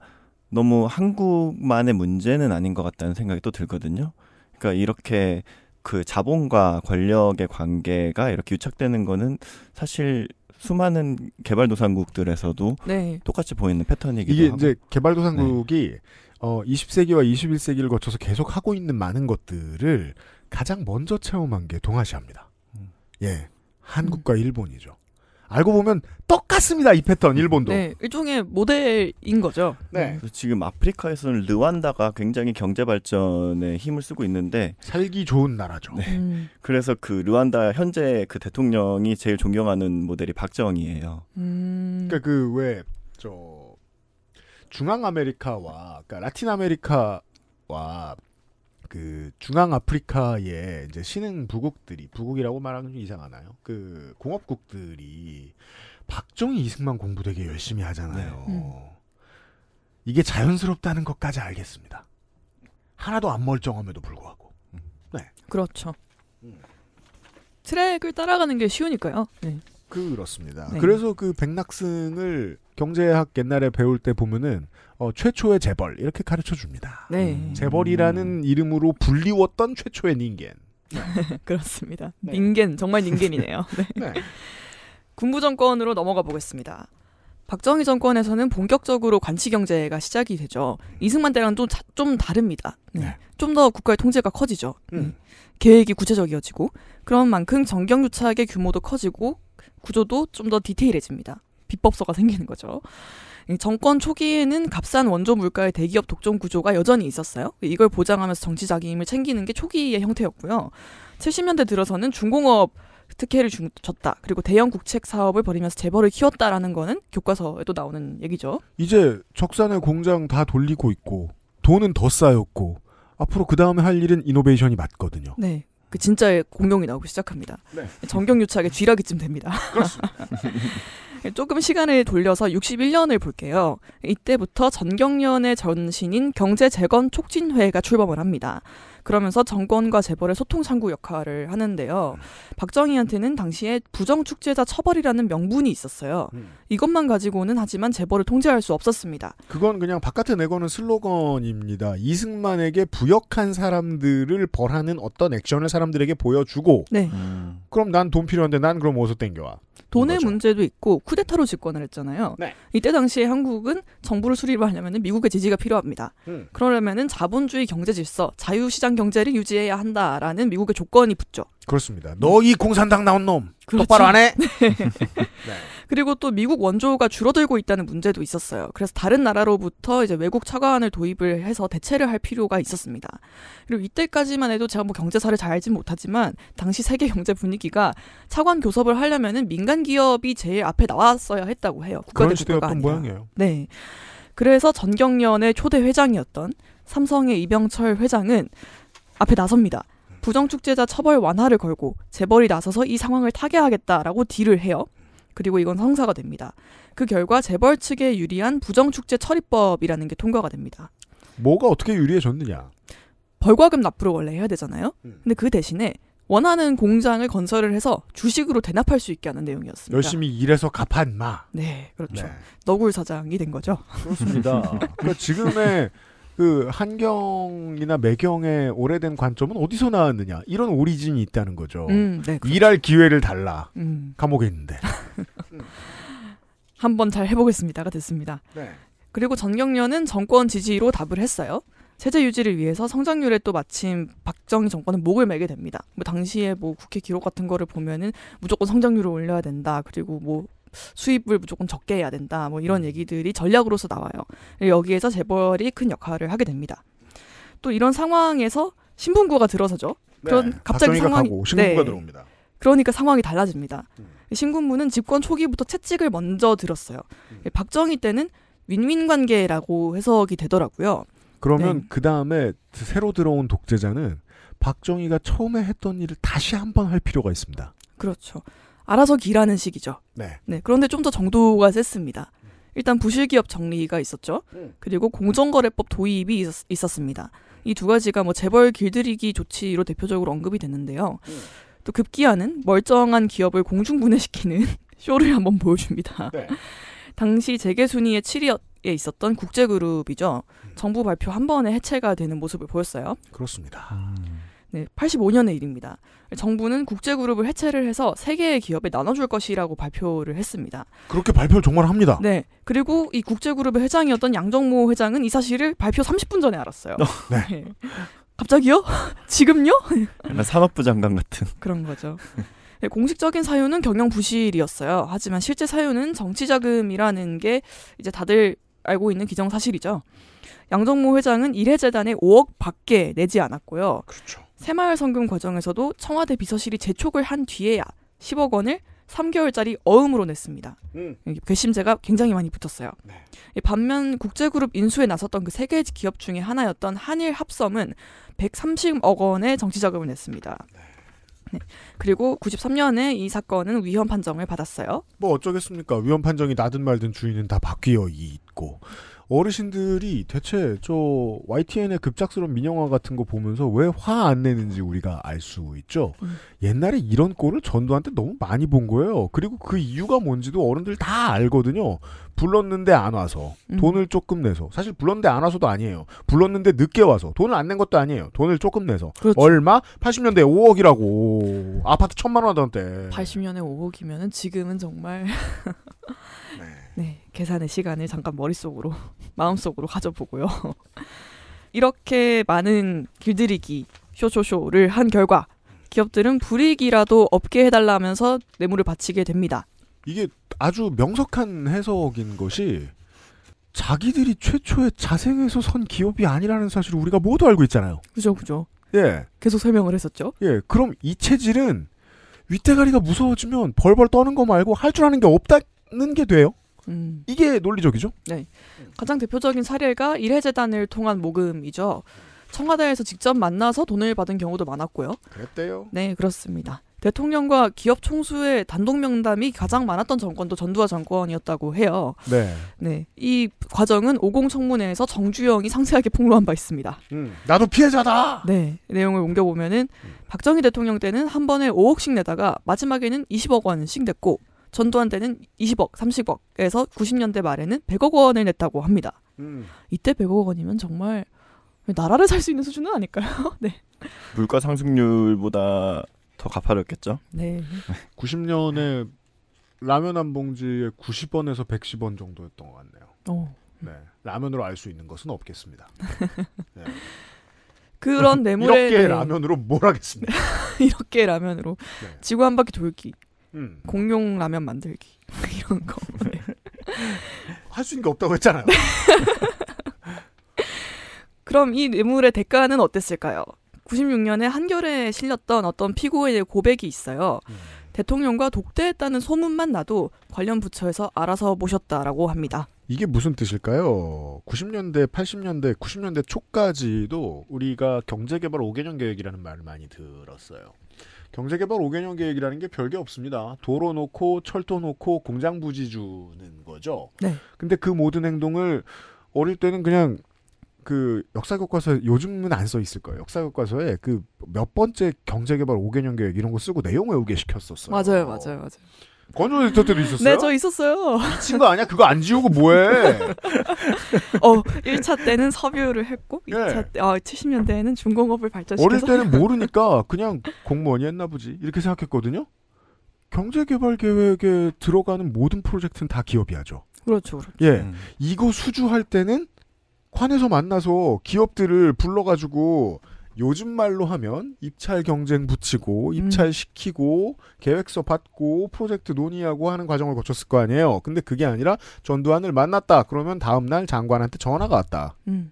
너무 한국만의 문제는 아닌 것 같다는 생각이 또 들거든요. 그러니까 이렇게 그 자본과 권력의 관계가 이렇게 유착되는 거는 사실 수많은 개발도상국들에서도 네. 똑같이 보이는 패턴이기도 이게 하고. 이제 개발도상국이 네. 어, 20세기와 21세기를 거쳐서 계속 하고 있는 많은 것들을 가장 먼저 체험한 게 동아시아입니다. 음. 예, 한국과 음. 일본이죠. 알고 보면 똑같습니다. 이 패턴 일본도. 네, 일종의 모델인 거죠. 네. 네. 지금 아프리카에서는 르완다가 굉장히 경제 발전에 힘을 쓰고 있는데 살기 좋은 나라죠. 네. 음. 그래서 그 르완다 현재 그 대통령이 제일 존경하는 모델이 박정희예요. 음. 그러니까 그 왜 저 중앙 아메리카와 그러니까 라틴 아메리카와 그 중앙 아프리카의 이제 신흥 부국들이 부국이라고 말하는 좀 이상하나요? 그 공업국들이 박정희 이승만 공부 되게 열심히 하잖아요. 네. 음. 이게 자연스럽다는 것까지 알겠습니다. 하나도 안 멀쩡함에도 불구하고. 음. 네. 그렇죠. 음. 트랙을 따라가는 게 쉬우니까요. 네. 그렇습니다. 네. 그래서 그 백낙승을 경제학 옛날에 배울 때 보면은 어, 최초의 재벌 이렇게 가르쳐 줍니다. 네. 음. 음. 재벌이라는 이름으로 불리웠던 최초의 닌겐. 네. 그렇습니다. 네. 닌겐 정말 닌겐이네요. 네. 네. 군부 정권으로 넘어가 보겠습니다. 박정희 정권에서는 본격적으로 관치 경제가 시작이 되죠. 이승만 때랑 좀, 좀 다릅니다. 네. 네. 좀더 국가의 통제가 커지죠. 네. 음. 계획이 구체적이어지고 그런 만큼 정경유착의 규모도 커지고 구조도 좀 더 디테일해집니다. 비법서가 생기는 거죠. 정권 초기에는 값싼 원조 물가의 대기업 독점 구조가 여전히 있었어요. 이걸 보장하면서 정치 자기 힘을 챙기는 게 초기의 형태였고요. 70년대 들어서는 중공업 특혜를 줬다. 그리고 대형 국책 사업을 벌이면서 재벌을 키웠다라는 거는 교과서에도 나오는 얘기죠. 이제 적산의 공장 다 돌리고 있고 돈은 더 쌓였고 앞으로 그 다음에 할 일은 이노베이션이 맞거든요. 네. 그 진짜의 공룡이 나오기 시작합니다. 네. 전경유착의 쥐라기쯤 됩니다. 조금 시간을 돌려서 61년을 볼게요. 이때부터 전경련의 전신인 경제재건촉진회가 출범을 합니다. 그러면서 정권과 재벌의 소통 창구 역할을 하는데요. 음. 박정희한테는 당시에 부정 축제자 처벌이라는 명분이 있었어요. 음. 이것만 가지고는 하지만 재벌을 통제할 수 없었습니다. 그건 그냥 바깥에 내거는 슬로건입니다. 이승만에게 부역한 사람들을 벌하는 어떤 액션을 사람들에게 보여주고 네. 음. 그럼 난 돈 필요한데 난 그럼 어디서 땡겨와. 돈의 문제도 있고 쿠데타로 집권을 했잖아요. 네. 이때 당시에 한국은 정부를 수립하려면 미국의 지지가 필요합니다. 음. 그러려면 자본주의 경제 질서, 자유시장 공산당 경제를 유지해야 한다라는 미국의 조건이 붙죠. 그렇습니다. 너 이 공산당 나온 놈 그렇죠. 똑바로 안 해. 네. 그리고 또 미국 원조가 줄어들고 있다는 문제도 있었어요. 그래서 다른 나라로부터 이제 외국 차관을 도입을 해서 대체를 할 필요가 있었습니다. 그리고 이때까지만 해도 제가 뭐 경제사를 잘 알진 못하지만 당시 세계 경제 분위기가 차관 교섭을 하려면은 민간 기업이 제일 앞에 나왔어야 했다고 해요. 국가대 국가 모양이에요. 네. 그래서 전경련의 초대 회장이었던 삼성의 이병철 회장은 앞에 나섭니다. 부정축제자 처벌 완화를 걸고 재벌이 나서서 이 상황을 타개하겠다라고 딜을 해요. 그리고 이건 성사가 됩니다. 그 결과 재벌 측에 유리한 부정축제 처리법이라는 게 통과가 됩니다. 뭐가 어떻게 유리해졌느냐? 벌과금 납부를 원래 해야 되잖아요. 음. 근데 그 대신에 원하는 공장을 건설을 해서 주식으로 대납할 수 있게 하는 내용이었습니다. 열심히 일해서 갚아 마. 네, 그렇죠. 네. 너굴 사장이 된 거죠. 그렇습니다. 그러니까 지금의 그 한경이나 매경의 오래된 관점은 어디서 나왔느냐 이런 오리진이 있다는 거죠. 음, 네, 그렇죠. 일할 기회를 달라 음. 감옥에 있는데 한번 잘 해보겠습니다가 됐습니다. 네. 그리고 전경련은 정권 지지로 답을 했어요. 체제 유지를 위해서 성장률에 또 마침 박정희 정권은 목을 매게 됩니다. 뭐 당시에 뭐 국회 기록 같은 거를 보면은 무조건 성장률을 올려야 된다. 그리고 뭐 수입을 무조건 적게 해야 된다. 뭐 이런 음. 얘기들이 전략으로서 나와요. 여기에서 재벌이 큰 역할을 하게 됩니다. 또 이런 상황에서 신분구가 들어서죠. 네. 그런 네, 갑자기 상황이 가고, 신군부가 네. 들어옵니다. 그러니까 상황이 달라집니다. 음. 신군부는 집권 초기부터 채찍을 먼저 들었어요. 음. 박정희 때는 윈윈 관계라고 해석이 되더라고요. 그러면 네. 그 다음에 새로 들어온 독재자는 박정희가 처음에 했던 일을 다시 한번 할 필요가 있습니다. 그렇죠. 알아서 기라는 식이죠. 네. 네 그런데 좀 더 정도가 셌습니다. 일단 부실기업 정리가 있었죠. 음. 그리고 공정거래법 도입이 있었, 습니다 이 두 가지가 뭐 재벌 길들이기 조치로 대표적으로 언급이 됐는데요. 음. 또 급기야는 멀쩡한 기업을 공중분해시키는 쇼를 한번 보여줍니다. 네. 당시 재계 순위의 7위에 있었던 국제그룹이죠. 음. 정부 발표 한 번에 해체가 되는 모습을 보였어요. 그렇습니다. 음. 네, 85년의 일입니다. 정부는 국제그룹을 해체를 해서 세 개의 기업에 나눠줄 것이라고 발표를 했습니다. 그렇게 발표를 정말 합니다. 네. 그리고 이 국제그룹의 회장이었던 양정모 회장은 이 사실을 발표 30분 전에 알았어요. 어, 네. 네. 갑자기요? 지금요? 산업부 장관 같은. 그런 거죠. 네, 공식적인 사유는 경영 부실이었어요. 하지만 실제 사유는 정치 자금이라는 게 이제 다들 알고 있는 기정 사실이죠. 양정모 회장은 일회재단에 5억 밖에 내지 않았고요. 그렇죠. 새마을 성금 과정에서도 청와대 비서실이 재촉을 한 뒤에야 10억 원을 3개월짜리 어음으로 냈습니다. 음. 괘씸죄가 굉장히 많이 붙었어요. 네. 반면 국제그룹 인수에 나섰던 그 세 개의 기업 중에 하나였던 한일 합섬은 130억 원의 정치자금을 냈습니다. 네. 네. 그리고 93년에 이 사건은 위헌 판정을 받았어요. 뭐 어쩌겠습니까? 위헌 판정이 나든 말든 주인은 다 바뀌어 있고 어르신들이 대체 저 YTN의 급작스러운 민영화 같은 거 보면서 왜 화 안 내는지 우리가 알 수 있죠. 음. 옛날에 이런 꼴을 전두한테 너무 많이 본 거예요. 그리고 그 이유가 뭔지도 어른들 다 알거든요. 불렀는데 안 와서 음. 돈을 조금 내서 사실 불렀는데 안 와서도 아니에요. 불렀는데 늦게 와서 돈을 안 낸 것도 아니에요. 돈을 조금 내서 그렇죠. 얼마? 80년대 5억이라고 아파트 천만 원 하던 때. 80년에 5억이면은 지금은 정말 네, 계산의 시간을 잠깐 머릿속으로, 마음속으로 가져보고요. 이렇게 많은 길들이기 쇼쇼쇼를 한 결과 기업들은 불이익이라도 없게 해달라면서 뇌물을 바치게 됩니다. 이게 아주 명석한 해석인 것이 자기들이 최초의자생에서선 기업이 아니라는 사실을 우리가 모두 알고 있잖아요. 그죠, 그죠. 예. 계속 설명을 했었죠. 예. 그럼 이 체질은 윗대가리가 무서워지면 벌벌 떠는 거 말고 할 줄 아는 게 없다는 게 돼요. 음. 이게 논리적이죠? 네. 가장 대표적인 사례가 일해재단을 통한 모금이죠. 청와대에서 직접 만나서 돈을 받은 경우도 많았고요. 그랬대요. 네, 그렇습니다. 대통령과 기업 총수의 단독 명담이 가장 많았던 정권도 전두화 정권이었다고 해요. 네. 네. 이 과정은 오공 청문회에서 정주영이 상세하게 폭로한 바 있습니다. 음, 나도 피해자다. 네. 내용을 옮겨 보면은 음. 박정희 대통령 때는 한 번에 5억씩 내다가 마지막에는 20억 원씩 냈고 전두환 때는 20억, 30억에서 90년대 말에는 100억 원을 냈다고 합니다. 음. 이때 100억 원이면 정말 나라를 살 수 있는 수준은 아닐까요? 네. 물가 상승률보다 더 가파르겠죠? 네. 90년에 라면 한 봉지에 90원에서 110원 정도였던 것 같네요. 어. 네. 라면으로 알 수 있는 것은 없겠습니다. 네. 그런 뇌물에 이렇게 라면으로 뭘 하겠습니까? 이렇게 라면으로 네. 지구 한 바퀴 돌기 음. 공룡 라면 만들기 이런 거. 네. 할수 있는 게 없다고 했잖아요. 네. 그럼 이 뇌물의 대가는 어땠을까요? 96년에 한겨레에 실렸던 어떤 피고인의 고백이 있어요. 음. 대통령과 독대했다는 소문만 나도 관련 부처에서 알아서 모셨다라고 합니다. 이게 무슨 뜻일까요? 90년대, 80년대, 90년대 초까지도 우리가 경제개발 5개년 계획이라는 말을 많이 들었어요. 경제개발 5개년 계획이라는 게 별게 없습니다. 도로 놓고 철도 놓고 공장 부지 주는 거죠. 네. 근데 그 모든 행동을 어릴 때는 그냥 그 역사 교과서 요즘은 안 써 있을 거예요. 역사 교과서에 그 몇 번째 경제개발 5개년 계획 이런 거 쓰고 내용 외우게 시켰었어요. 맞아요, 맞아요, 맞아요. 권준 에디터도 네, 있었어요? 네, 저 있었어요. 미친 거 아니야? 그거 안 지우고 뭐해? 어, 1차 때는 섭유를 했고, 2차 때, 어, 아, 70년대에는 중공업을 발전시켜서. 어릴 때는 모르니까 그냥 공무원이 했나 보지. 이렇게 생각했거든요? 경제개발계획에 들어가는 모든 프로젝트는 다 기업이 하죠. 그렇죠, 그렇죠. 예. 음. 이거 수주할 때는 관에서 만나서 기업들을 불러가지고 요즘 말로 하면 입찰 경쟁 붙이고 음. 입찰 시키고 음. 계획서 받고 프로젝트 논의하고 하는 과정을 거쳤을 거 아니에요. 근데 그게 아니라 전두환을 만났다. 그러면 다음 날 장관한테 전화가 왔다. 음.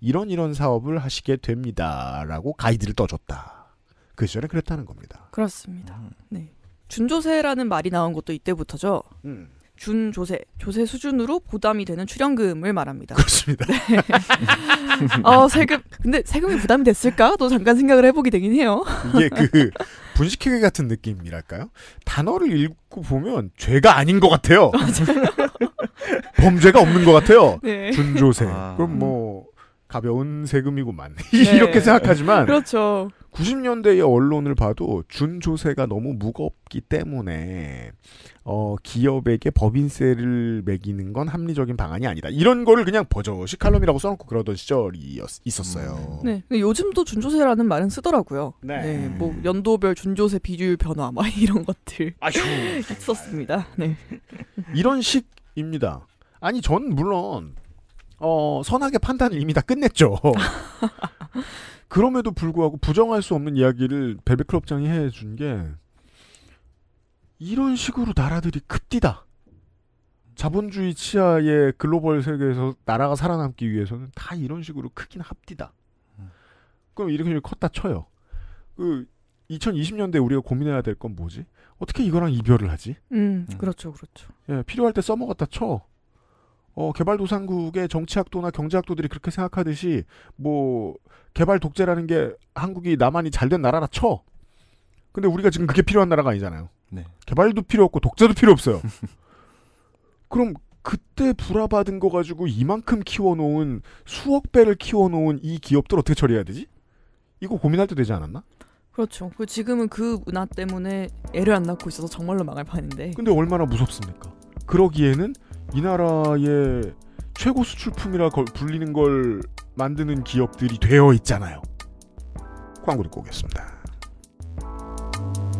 이런 이런 사업을 하시게 됩니다라고 가이드를 떠줬다. 그 시절에 그랬다는 겁니다. 그렇습니다. 음. 네. 준조세라는 말이 나온 것도 이때부터죠. 음. 준조세, 조세 수준으로 부담이 되는 출연금을 말합니다. 그렇습니다. 네. 어, 세금, 근데 세금이 부담이 됐을까? 또 잠깐 생각을 해보게 되긴 해요. 이게 그 분식회계 같은 느낌이랄까요? 단어를 읽고 보면 죄가 아닌 것 같아요. 범죄가 없는 것 같아요. 네. 준조세. 아. 그럼 뭐 가벼운 세금이고만 네. 이렇게 생각하지만 그렇죠. 90년대의 언론을 봐도 준조세가 너무 무겁기 때문에 어, 기업에게 법인세를 매기는 건 합리적인 방안이 아니다. 이런 거를 그냥 버젓이 칼럼이라고 써놓고 그러던 시절이 있었어요. 음, 네. 네. 요즘도 준조세라는 말은 쓰더라고요. 네. 네 음. 뭐, 연도별 준조세 비율 변화, 막 이런 것들. 아휴. 있었습니다. 네. 이런 식입니다. 아니, 전 물론, 어, 선악의 판단을 이미 다 끝냈죠. 그럼에도 불구하고 부정할 수 없는 이야기를 벨벳클럽장이 해준 게, 이런 식으로 나라들이 급디다. 자본주의 치하의 글로벌 세계에서 나라가 살아남기 위해서는 다 이런 식으로 크긴 합디다. 그럼 이렇게 컸다 쳐요. 그 2020년대 우리가 고민해야 될 건 뭐지? 어떻게 이거랑 이별을 하지? 음, 음, 그렇죠, 그렇죠. 예, 필요할 때 써먹었다 쳐. 어, 개발도상국의 정치학도나 경제학도들이 그렇게 생각하듯이 뭐 개발 독재라는 게 한국이 나만이잘 된 나라라 쳐. 근데 우리가 지금 그게 필요한 나라가 아니잖아요. 네. 개발도 필요 없고 독자도 필요 없어요. 그럼 그때 불화받은 거 가지고 이만큼 키워놓은 수억 배를 키워놓은 이 기업들 어떻게 처리해야 되지? 이거 고민할 때 되지 않았나? 그렇죠. 그 지금은 그 문화 때문에 애를 안 낳고 있어서 정말로 망할 판인데. 근데 얼마나 무섭습니까? 그러기에는 이 나라의 최고 수출품이라 걸, 불리는 걸 만드는 기업들이 되어 있잖아요. 광고 듣고 오겠습니다.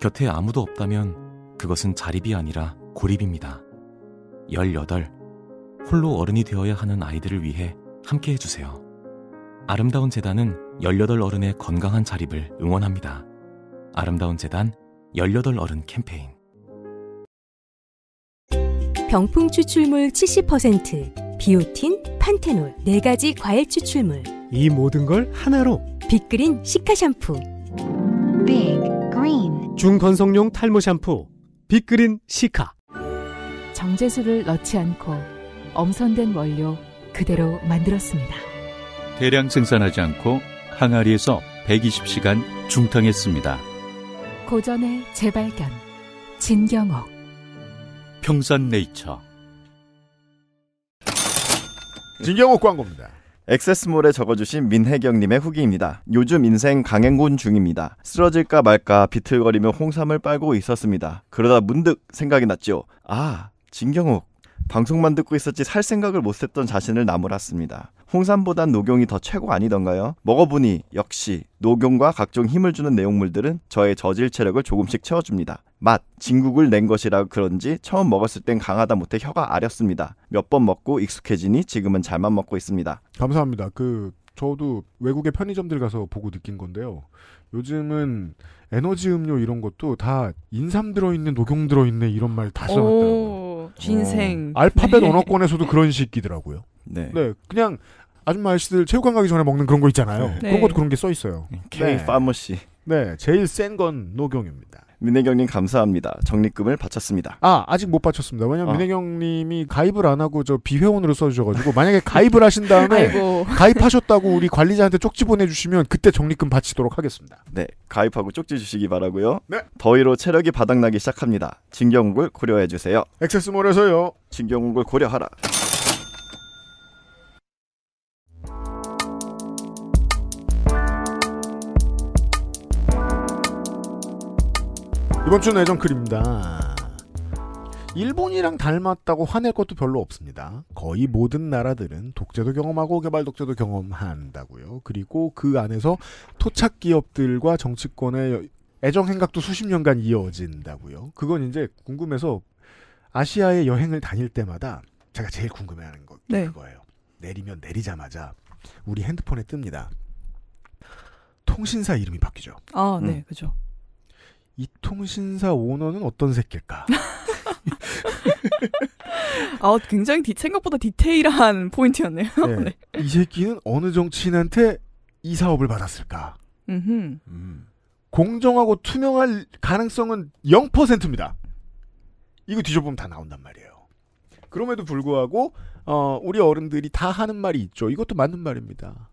곁에 아무도 없다면 그것은 자립이 아니라 고립입니다. 18. 홀로 어른이 되어야 하는 아이들을 위해 함께 해주세요. 아름다운 재단은 18 어른의 건강한 자립을 응원합니다. 아름다운 재단 18 어른 캠페인 병풍 추출물 70%, 비오틴, 판테놀 4가지 과일 추출물 이 모든 걸 하나로 빅그린 시카 샴푸 빅 그린 중건성용 탈모 샴푸 빅그린 시카 정제수를 넣지 않고 엄선된 원료 그대로 만들었습니다. 대량 생산하지 않고 항아리에서 120시간 중탕했습니다. 고전의 재발견 진경옥 평산네이처 진경옥 광고입니다. 액세스몰에 적어주신 민혜경님의 후기입니다. 요즘 인생 강행군 중입니다. 쓰러질까 말까 비틀거리며 홍삼을 빨고 있었습니다. 그러다 문득 생각이 났죠. 아, 진경욱. 방송만 듣고 있었지 살 생각을 못했던 자신을 나무랐습니다. 홍삼보단 녹용이 더 최고 아니던가요? 먹어보니 역시 녹용과 각종 힘을 주는 내용물들은 저의 저질 체력을 조금씩 채워줍니다. 맛, 진국을 낸 것이라 그런지 처음 먹었을 땐 강하다 못해 혀가 아렸습니다. 몇 번 먹고 익숙해지니 지금은 잘만 먹고 있습니다. 감사합니다. 그 저도 외국의 편의점들 가서 보고 느낀 건데요. 요즘은 에너지 음료 이런 것도 다 인삼 들어있는 녹용 들어있네 이런 말 다 써놨더라고요. 오, 인생. 어, 알파벳 언어권에서도 그런 식이더라고요. 네. 네. 그냥 아줌마 아저씨들 체육관 가기 전에 먹는 그런 거 있잖아요. 네. 그런 것도 네. 그런 게 써 있어요. K 네. 파머씨. 네, 제일 센 건 노경입니다. 민혜경님 감사합니다. 적립금을 바쳤습니다. 아 아직 못 바쳤습니다. 왜냐면 아. 민혜경님이 가입을 안 하고 저 비회원으로 써주셔가지고 만약에 가입을 하신 다음에 가입하셨다고 우리 관리자한테 쪽지 보내주시면 그때 적립금 바치도록 하겠습니다. 네 가입하고 쪽지 주시기 바라고요. 네 더위로 체력이 바닥나기 시작합니다. 진경욱을 고려해 주세요. 액세스몰에서요. 진경욱을 고려하라. 이번 주는애정클입니다 일본이랑 닮았다고 화낼 것도 별로 없습니다. 거의 모든 나라들은 독재도 경험하고 개발 독재도 경험한다고요. 그리고 그 안에서 토착 기업들과 정치권의 애정 행각도 수십 년간 이어진다고요. 그건 이제 궁금해서 아시아의 여행을 다닐 때마다 제가 제일 궁금해하는 거 네. 그거예요. 내리면 내리자마자 우리 핸드폰에 뜹니다. 통신사 이름이 바뀌죠. 아, 음. 네, 응. 그죠. 이 통신사 오너는 어떤 새끼일까? 아, 굉장히 디, 생각보다 디테일한 포인트였네요. 네. 네. 이 새끼는 어느 정치인한테 이 사업을 받았을까? 음. 공정하고 투명할 가능성은 0%입니다. 이거 뒤져보면 다 나온단 말이에요. 그럼에도 불구하고 어, 우리 어른들이 다 하는 말이 있죠. 이것도 맞는 말입니다.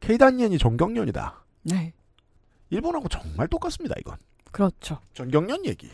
케이단년이 정경년이다 네. 일본하고 정말 똑같습니다. 이건. 그렇죠. 전경련 얘기.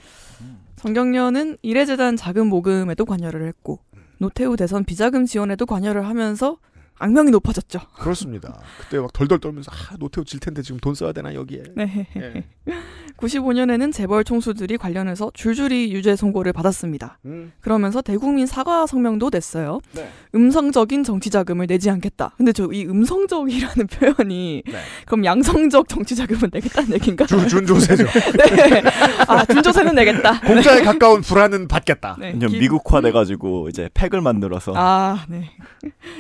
전경련은 음. 이례재단 자금 모금에도 관여를 했고 음. 노태우 대선 비자금 지원에도 관여를 하면서 악명이 높아졌죠. 그렇습니다. 그때 막 덜덜 떨면서 아, 노태우 질 텐데 지금 돈 써야 되나 여기에. 네. 네. 예. 95년에는 재벌 총수들이 관련해서 줄줄이 유죄 선고를 받았습니다. 음. 그러면서 대국민 사과 성명도 냈어요. 네. 음성적인 정치 자금을 내지 않겠다. 근데 저 이 음성적이라는 표현이 네. 그럼 양성적 정치 자금은 내겠다는 얘기가 주, 준조세죠. 네. 아 준조세는 내겠다. 공짜에 가까운 불안은 받겠다. 네. 기... 미국화돼가지고 이제 팩을 만들어서. 아 네.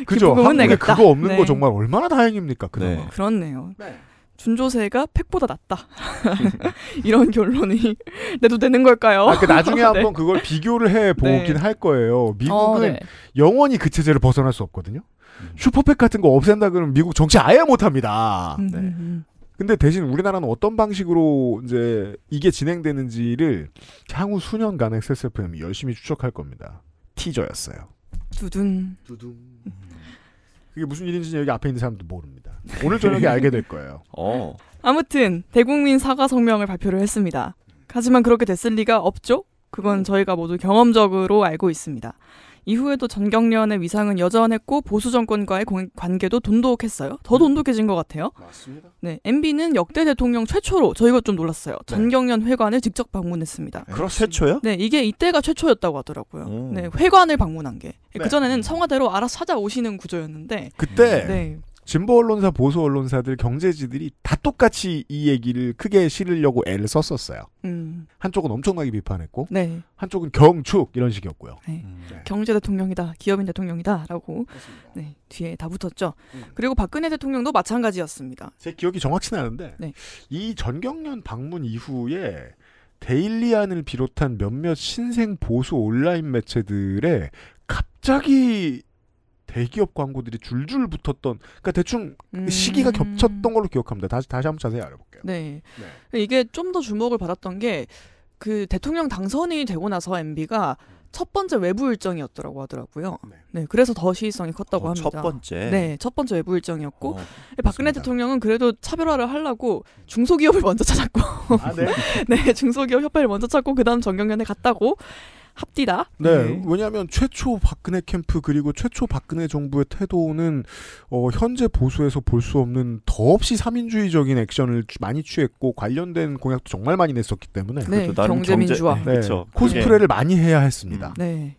그죠. 한국 해야겠 그거 없는 네. 거 정말 얼마나 다행입니까? 그나마. 네. 그렇네요. 네. 준조세가 팩보다 낫다. 이런 결론이 내도 되는 걸까요? 아, 그 나중에 한번 네. 그걸 비교를 해 보긴 네. 할 거예요. 미국은 어, 네. 영원히 그 체제를 벗어날 수 없거든요. 음. 슈퍼팩 같은 거 없앤다 그러면 미국 정치 아예 못 합니다. 음, 음, 음. 근데 대신 우리나라는 어떤 방식으로 이제 이게 진행되는지를 향후 수년간의 SSFM이 열심히 추적할 겁니다. 티저였어요. 두둔. 두둔. 그게 무슨 일인지 여기 앞에 있는 사람도 모릅니다. 오늘 저녁에 알게 될 거예요. 어. 아무튼 대국민 사과 성명을 발표를 했습니다. 하지만 그렇게 됐을 리가 없죠? 그건 저희가 모두 경험적으로 알고 있습니다. 이후에도 전경련의 위상은 여전했고 보수 정권과의 관계도 돈독했어요. 더 음. 돈독해진 것 같아요. 맞습니다. 네, MB는 역대 대통령 최초로 저희가좀 놀랐어요. 네. 전경련 회관을 직접 방문했습니다. 네. 그렇 최초요? 네, 이게 이때가 최초였다고 하더라고요. 오. 네, 회관을 방문한 게. 네. 그전에는 음. 청와대로 알아서 찾아오시는 구조였는데 그때 네. 진보 언론사, 보수 언론사들, 경제지들이 다 똑같이 이 얘기를 크게 실으려고 애를 썼었어요. 음. 한쪽은 엄청나게 비판했고, 네. 한쪽은 경축 이런 식이었고요. 네. 음. 네. 경제 대통령이다, 기업인 대통령이다라고 네, 뒤에 다 붙었죠. 음. 그리고 박근혜 대통령도 마찬가지였습니다. 제 기억이 정확치는 않은데 네. 이 전경련 방문 이후에 데일리안을 비롯한 몇몇 신생 보수 온라인 매체들의 갑자기 대기업 광고들이 줄줄 붙었던 그러니까 대충 그 음... 시기가 겹쳤던 걸로 기억합니다. 다시 다시 한번 자세히 알아볼게요. 네. 네. 이게 좀 더 주목을 받았던 게 그 대통령 당선이 되고 나서 MB가 첫 번째 외부 일정이었더라고 하더라고요. 네. 네 그래서 더 시의성이 컸다고 어, 합니다. 첫 번째. 네, 첫 번째 외부 일정이었고 어, 박근혜 맞습니다. 대통령은 그래도 차별화를 하려고 중소기업을 먼저 찾았고, 아, 네. 네, 중소기업 협회를 먼저 찾고 그다음 정경련에 갔다고 합디다. 네, 네, 왜냐하면 최초 박근혜 캠프 그리고 최초 박근혜 정부의 태도는 어, 현재 보수에서 볼 수 없는 더없이 삼인주의적인 액션을 많이 취했고 관련된 공약도 정말 많이 냈었기 때문에 네, 경제민주화, 그렇죠. 경제, 네, 그렇죠. 코스프레를 그게. 많이 해야 했습니다. 음. 네.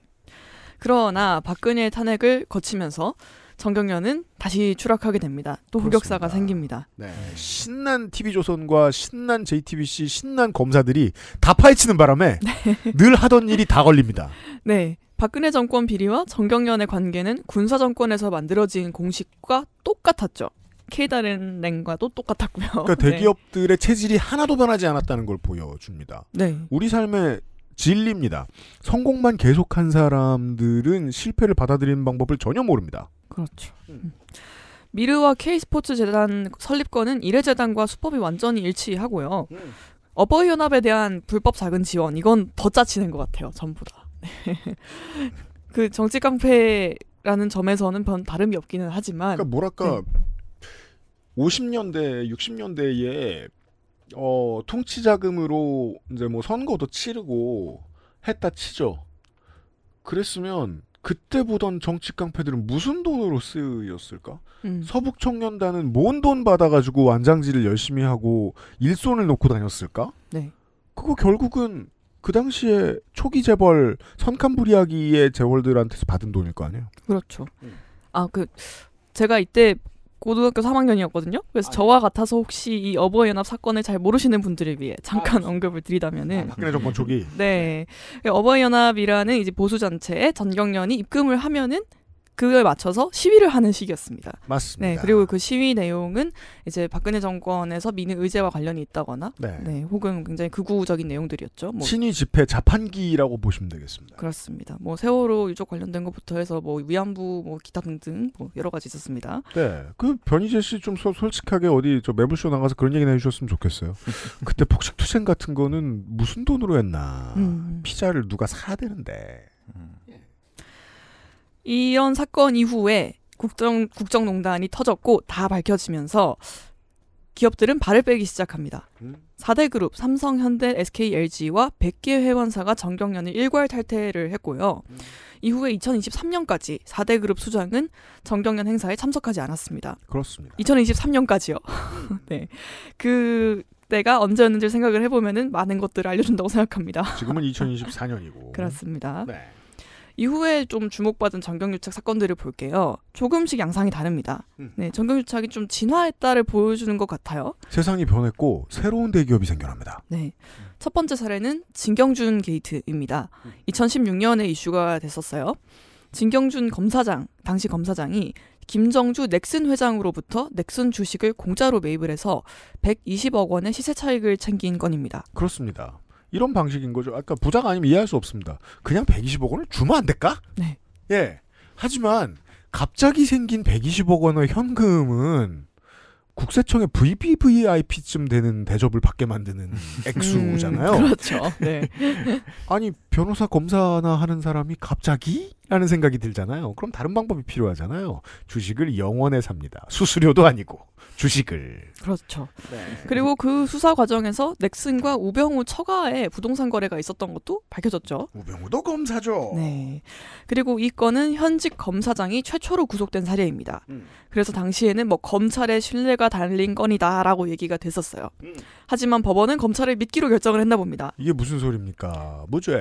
그러나 박근혜 탄핵을 거치면서 정경련은 다시 추락하게 됩니다. 또 흑역사가 생깁니다. 네. 신난 TV조선과 신난 JTBC, 신난 검사들이 다 파헤치는 바람에 네. 늘 하던 일이 다 걸립니다. 네. 박근혜 정권 비리와 정경련의 관계는 군사 정권에서 만들어진 공식과 똑같았죠. 케이다른 과도 똑같았고요. 그러니까 네. 대기업들의 네. 체질이 하나도 변하지 않았다는 걸 보여줍니다. 네. 우리 삶에 진리입니다. 성공만 계속한 사람들은 실패를 받아들이는 방법을 전혀 모릅니다. 그렇죠. 음. 미르와 K스포츠 재단 설립권은 이례재단과 수법이 완전히 일치하고요. 음. 어버이연합에 대한 불법 자금 지원 이건 더 짜치는 것 같아요. 전부 다. 그 정치 깡패라는 점에서는 별 다름이 없기는 하지만 그러니까 뭐랄까 네. 50년대 60년대에 어, 통치 자금으로 이제 뭐 선거도 치르고 했다 치죠. 그랬으면 그때 보던 정치 깡패들은 무슨 돈으로 쓰였을까? 음. 서북 청년단은 뭔 돈 받아가지고 완장지를 열심히 하고 일손을 놓고 다녔을까? 네. 그거 결국은 그 당시에 초기 재벌 선캄브리아기의 재벌들한테서 받은 돈일 거 아니에요? 그렇죠. 음. 아그 제가 이때 고등학교 3학년이었거든요. 그래서 아, 예. 저와 같아서 혹시 이 어버이연합 사건을 잘 모르시는 분들을 위해 잠깐 아, 언급을 드리자면은 아, 박근혜 정권 음. 초기 네 그 어버이연합이라는 이제 보수 단체에 전경련이 입금을 하면은 그걸 맞춰서 시위를 하는 시기였습니다. 맞습니다. 네, 그리고 그 시위 내용은 이제 박근혜 정권에서 미는 의제와 관련이 있다거나, 네, 네 혹은 굉장히 극우적인 내용들이었죠. 뭐, 친위 집회 자판기라고 보시면 되겠습니다. 그렇습니다. 뭐 세월호 유족 관련된 것부터 해서 뭐 위안부, 뭐 기타 등등 뭐 여러 가지 있었습니다. 네, 그 변희재 씨 좀 솔직하게 어디 저 매불쇼 나가서 그런 얘기나 해주셨으면 좋겠어요. 그때 폭식투쟁 같은 거는 무슨 돈으로 했나? 음. 피자를 누가 사야 되는데. 음. 이런 사건 이후에 국정, 국정농단이 터졌고 다 밝혀지면서 기업들은 발을 빼기 시작합니다. 4대 음. 그룹 삼성, 현대, SK, LG와 100개 회원사가 정경련을 일괄 탈퇴를 했고요. 음. 이후에 2023년까지 4대 그룹 수장은 정경련 행사에 참석하지 않았습니다. 그렇습니다. 2023년까지요. 음. 네. 그 때가 언제였는지 생각을 해보면은 많은 것들을 알려준다고 생각합니다. 지금은 2024년이고. 그렇습니다. 네. 이후에 좀 주목받은 정경유착 사건들을 볼게요. 조금씩 양상이 다릅니다. 음. 네, 정경유착이 좀 진화했다를 보여주는 것 같아요. 세상이 변했고 새로운 대기업이 생겨납니다. 네. 첫 번째 사례는 진경준 게이트입니다. 2016년에 음. 이슈가 됐었어요. 진경준 검사장, 당시 검사장이 김정주 넥슨 회장으로부터 넥슨 주식을 공짜로 매입을 해서 120억 원의 시세 차익을 챙긴 건입니다. 그렇습니다. 이런 방식인 거죠. 아까 부자가 아니면 이해할 수 없습니다. 그냥 120억 원을 주면 안 될까? 네. 예. 하지만 갑자기 생긴 120억 원의 현금은 국세청의 VPVIP쯤 되는 대접을 받게 만드는 음. 액수잖아요. 음, 그렇죠. 네. 아니 변호사 검사나 하는 사람이 갑자기? 라는 생각이 들잖아요. 그럼 다른 방법이 필요하잖아요. 주식을 영원에 삽니다. 수수료도 아니고. 주식을. 그렇죠. 네. 그리고 그 수사 과정에서 넥슨과 우병우 처가의 부동산 거래가 있었던 것도 밝혀졌죠. 우병우도 검사죠. 네. 그리고 이 건은 현직 검사장이 최초로 구속된 사례입니다. 음. 그래서 당시에는 뭐 검찰의 신뢰가 달린 건이다라고 얘기가 됐었어요. 음. 하지만 법원은 검찰을 믿기로 결정을 했나 봅니다. 이게 무슨 소리입니까? 무죄.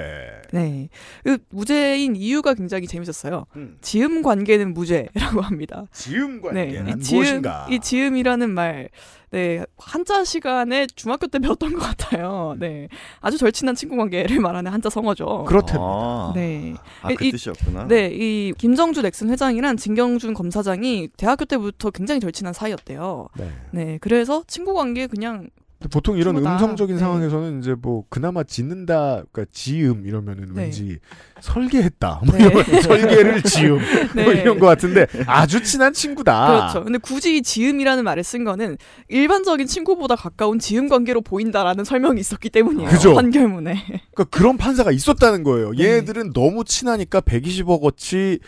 네. 그 무죄인 이유가 굉장히 재밌었어요. 음. 지음 관계는 무죄라고 합니다. 지음 관계는 네. 무엇인가? 이 지음이 이라는 말, 네, 한자 시간에 중학교 때 배웠던 것 같아요. 네. 아주 절친한 친구 관계를 말하는 한자 성어죠. 그렇답니다. 아, 네. 아, 그 이, 뜻이었구나. 네, 이 김정주 넥슨 회장이랑 진경준 검사장이 대학교 때부터 굉장히 절친한 사이였대요. 네. 네 그래서 친구 관계 그냥 보통 이런 충분다 음성적인 네. 상황에서는 이제 뭐 그나마 짓는다, 그러니까 지음 이러면은 네. 왠지 설계했다, 뭐 네. 이런 설계를 지음 네. 뭐 이런 것 같은데 아주 친한 친구다. 그렇죠. 근데 굳이 지음이라는 말을 쓴 거는 일반적인 친구보다 가까운 지음 관계로 보인다라는 설명이 있었기 때문이에요. 그죠. 판결문에. 그러니까 그런 판사가 있었다는 거예요. 네. 얘들은 너무 친하니까 120억 어치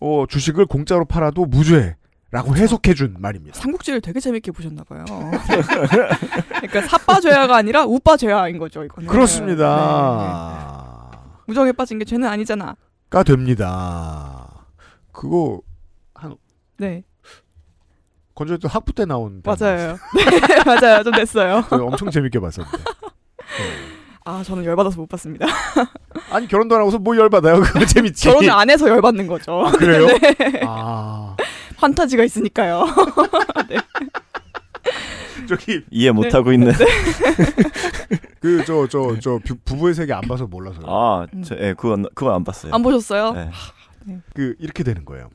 어, 주식을 공짜로 팔아도 무죄. 라고 해석해준 말입니다. 삼국지를 되게 재밌게 보셨나봐요. 그러니까 사빠죄야가 아니라 우빠죄야인 거죠, 이거는. 그렇습니다. 네, 네. 우정에 빠진 게 죄는 아니잖아. 가 됩니다. 그거, 한. 네. 건조했던 학부 때 나온. 맞아요. 네, 맞아요. 좀 됐어요. 네, 엄청 재밌게 봤었는데. 아, 저는 열받아서 못 봤습니다. 아니, 결혼도 안 하고서 뭐 열받아요? 그거 재밌지. 결혼을 안 해서 열받는 거죠. 아, 그래요? 네. 아. 판타지가 있으니까요. 네. 저기 이해 네. 못 하고 있는. 네. 그저 저 저 부부의 세계 안 봐서 몰라서요. 아, 저, 예, 그건 그건 안 봤어요. 안 보셨어요? 네. 네. 그 이렇게 되는 거예요.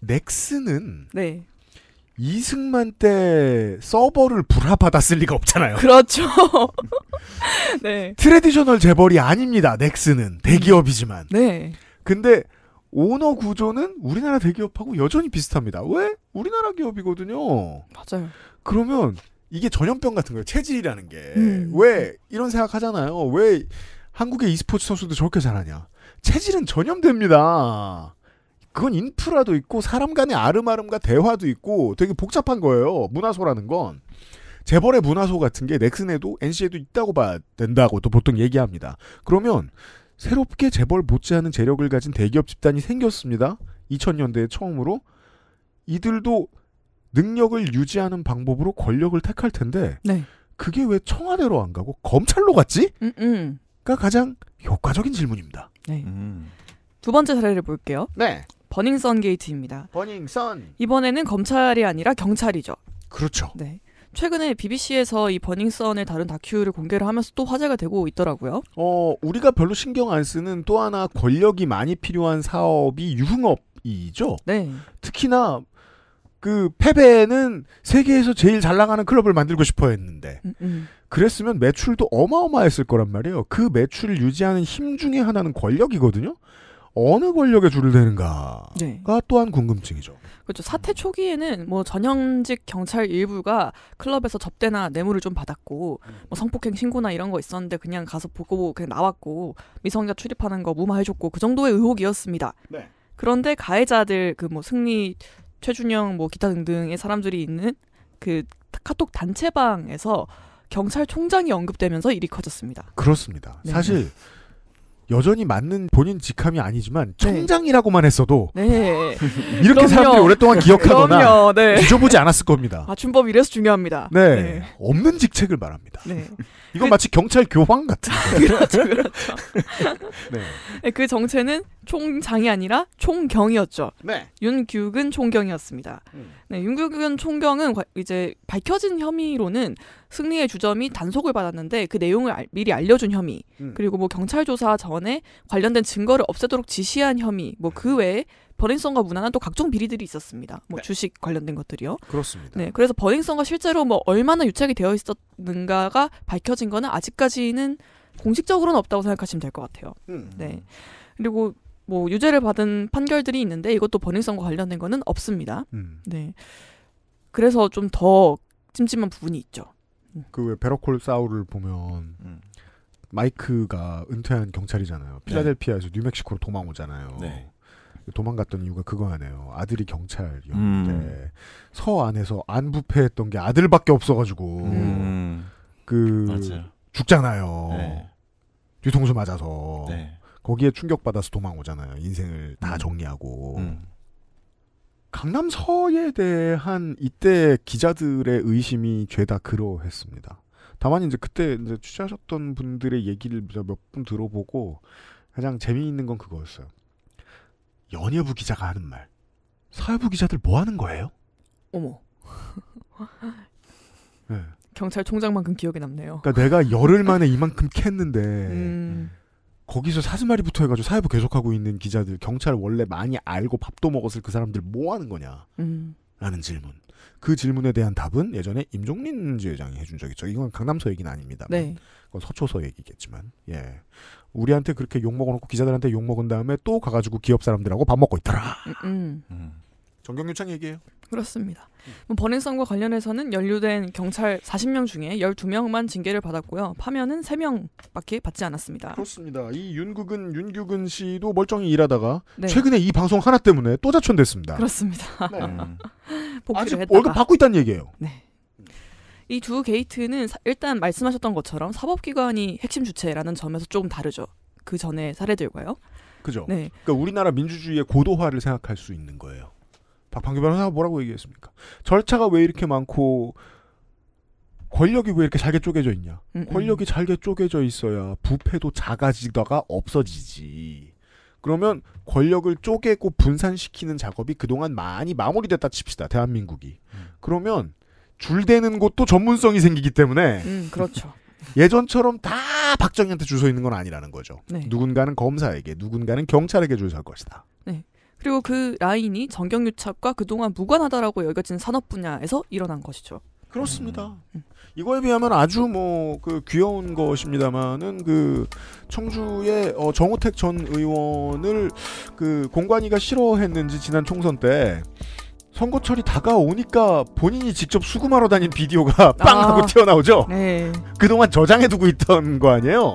넥슨은 네. 이승만 때 서버를 불화받았을 리가 없잖아요. 그렇죠. 네. 트레디셔널 재벌이 아닙니다. 넥슨은 대기업이지만. 네. 근데 오너 구조는 우리나라 대기업하고 여전히 비슷합니다. 왜? 우리나라 기업이거든요. 맞아요. 그러면 이게 전염병 같은 거예요. 체질이라는 게. 음. 음. 왜 이런 생각 하잖아요. 왜 한국의 e스포츠 선수도 저렇게 잘하냐. 체질은 전염됩니다. 그건 인프라도 있고 사람 간의 아름아름과 대화도 있고 되게 복잡한 거예요. 문화소라는 건. 재벌의 문화소 같은 게 넥슨에도 NC에도 있다고 봐야 된다고 또 보통 얘기합니다. 그러면 새롭게 재벌 못지않은 재력을 가진 대기업 집단이 생겼습니다. 2000년대에 처음으로 이들도 능력을 유지하는 방법으로 권력을 택할 텐데 네. 그게 왜 청와대로 안 가고 검찰로 갔지? 음음. 가 가장 효과적인 질문입니다. 네. 음. 두 번째 사례를 볼게요. 네. 버닝썬 게이트입니다. 버닝썬. 이번에는 검찰이 아니라 경찰이죠. 그렇죠. 네. 최근에 BBC에서 이 버닝썬을 다룬 다큐를 공개를 하면서 또 화제가 되고 있더라고요. 어, 우리가 별로 신경 안 쓰는 또 하나 권력이 많이 필요한 사업이 유흥업이죠. 네. 특히나 그 페베는 세계에서 제일 잘 나가는 클럽을 만들고 싶어 했는데 음, 음. 그랬으면 매출도 어마어마했을 거란 말이에요. 그 매출을 유지하는 힘 중에 하나는 권력이거든요. 어느 권력에 줄을 대는가가 네. 또한 궁금증이죠. 그렇죠. 사태 초기에는 뭐전형직 경찰 일부가 클럽에서 접대나 뇌물을 좀 받았고 음. 뭐 성폭행 신고나 이런 거 있었는데 그냥 가서 보고 뭐 그냥 나왔고 미성자 년 출입하는 거 무마해줬고 그 정도의 의혹이었습니다. 네. 그런데 가해자들 그 뭐 승리 최준영 뭐 기타 등등의 사람들이 있는 그 카톡 단체방에서 경찰총장이 언급되면서 일이 커졌습니다. 그렇습니다. 네. 사실 여전히 맞는 본인 직함이 아니지만 네. 청장이라고만 했어도 네. 이렇게 그럼요. 사람들이 오랫동안 기억하거나 네. 잊어보지 않았을 겁니다. 맞춤법 이래서 중요합니다. 네, 네. 없는 직책을 말합니다. 네. 이건 그, 마치 경찰 교황 같은. 그렇죠, 그렇죠. 네. 네. 그 정체는 총장이 아니라 총경이었죠. 네. 윤규근 총경이었습니다. 음. 네, 윤규근 총경은 이제 밝혀진 혐의로는 승리의 주점이 단속을 받았는데 그 내용을 알, 미리 알려준 혐의, 음. 그리고 뭐 경찰 조사 전에 관련된 증거를 없애도록 지시한 혐의, 뭐 그 외에 버닝썬과 무난한 또 각종 비리들이 있었습니다. 뭐 네. 주식 관련된 것들이요. 그렇습니다. 네, 그래서 버닝썬과 실제로 뭐 얼마나 유착이 되어 있었는가가 밝혀진 거는 아직까지는 공식적으로는 없다고 생각하시면 될 것 같아요. 음. 네. 그리고 뭐 유죄를 받은 판결들이 있는데 이것도 번닝성과 관련된 거는 없습니다. 음. 네. 그래서 좀 더 찜찜한 부분이 있죠. 음. 그왜 베러콜 사우를 보면 음. 마이크가 은퇴한 경찰이잖아요. 네. 필라델피아에서 네. 뉴멕시코로 도망 오잖아요. 네. 도망갔던 이유가 그거아니에요 아들이 경찰이었는데 음. 서 안에서 안부패했던 게 아들밖에 없어가지고 음. 그 맞아요. 죽잖아요. 네. 뒤통수 맞아서. 네. 거기에 충격받아서 도망 오잖아요. 인생을 다 음. 정리하고. 음. 강남서에 대한 이때 기자들의 의심이 죄다 그러했습니다. 다만 이제 그때 이제 취재하셨던 분들의 얘기를 몇 분 들어보고 가장 재미있는 건 그거였어요. 연예부 기자가 하는 말. 사회부 기자들 뭐 하는 거예요? 어머. 네. 경찰총장만큼 기억에 남네요. 그러니까 내가 열흘 만에 이만큼 캤는데 음. 거기서 사슴말이부터 해가지고 사회부 계속하고 있는 기자들 경찰 원래 많이 알고 밥도 먹었을 그 사람들 뭐 하는 거냐 라는 음. 질문 그 질문에 대한 답은 예전에 임종린 지회장이 해준 적이 있죠 이건 강남서 얘기는 아닙니다 네. 그건 서초서 얘기겠지만 예 우리한테 그렇게 욕 먹어놓고 기자들한테 욕 먹은 다음에 또 가가지고 기업 사람들하고 밥 먹고 있더라 음. 음. 음. 정경유창 얘기예요 그렇습니다. 번외성과 음. 뭐 관련해서는 연루된 경찰 40명 중에 12명만 징계를 받았고요. 파면은 3명밖에 받지 않았습니다. 그렇습니다. 이 윤국은 윤규근 씨도 멀쩡히 일하다가 네. 최근에 이 방송 하나 때문에 또 자천됐습니다. 그렇습니다. 네. 음. 아직 했다가. 월급 받고 있다는 얘기예요. 네. 이 두 게이트는 사, 일단 말씀하셨던 것처럼 사법기관이 핵심 주체라는 점에서 조금 다르죠. 그 전에 사례들과요. 그죠. 네. 그러니까 우리나라 민주주의의 고도화를 생각할 수 있는 거예요. 박판규 변호사가 뭐라고 얘기했습니까? 절차가 왜 이렇게 많고 권력이 왜 이렇게 잘게 쪼개져 있냐? 음음. 음. 권력이 잘게 쪼개져 있어야 부패도 작아지다가 없어지지. 그러면 권력을 쪼개고 분산시키는 작업이 그동안 많이 마무리됐다 칩시다. 대한민국이. 음. 그러면 줄대는 곳도 전문성이 생기기 때문에 음, 그렇죠. 예전처럼 다 박정희한테 줄 서 있는 건 아니라는 거죠. 네. 누군가는 검사에게, 누군가는 경찰에게 줄설 것이다. 그리고 그 라인이 정경 유착과 그동안 무관하다라고 여겨진 산업 분야에서 일어난 것이죠. 그렇습니다. 음, 음. 이거에 비하면 아주 뭐 그 귀여운 것입니다만은 그 청주의 어 정우택 전 의원을 그 공관위가 싫어했는지 지난 총선 때 선거철이 다가오니까 본인이 직접 수금하러 다닌 비디오가 빵 아. 하고 튀어나오죠. 네. 그동안 저장해두고 있던 거 아니에요.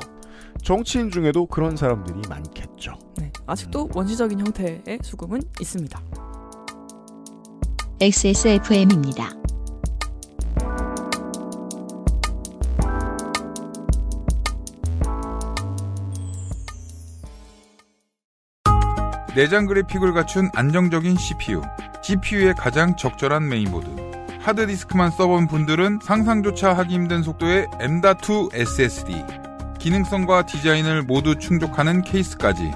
정치인 중에도 그런 사람들이 많겠죠. 네, 아직도 음. 원시적인 형태의 수금은 있습니다. XSFM입니다. 내장 그래픽을 갖춘 안정적인 CPU, GPU의 가장 적절한 메인보드. 하드디스크만 써본 분들은 상상조차 하기 힘든 속도의 M.2 SSD. 기능성과 디자인을 모두 충족하는 케이스까지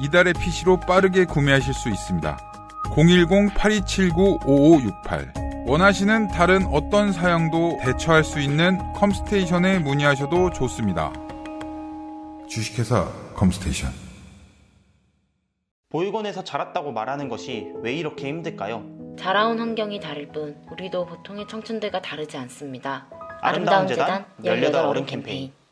이달의 PC로 빠르게 구매하실 수 있습니다. 010-8279-5568 원하시는 다른 어떤 사양도 대처할 수 있는 컴스테이션에 문의하셔도 좋습니다. 주식회사 컴스테이션 보육원에서 자랐다고 말하는 것이 왜 이렇게 힘들까요? 자라온 환경이 다를 뿐 우리도 보통의 청춘들과 다르지 않습니다. 아름다운, 아름다운 재단 18 어른 캠페인. 캠페인.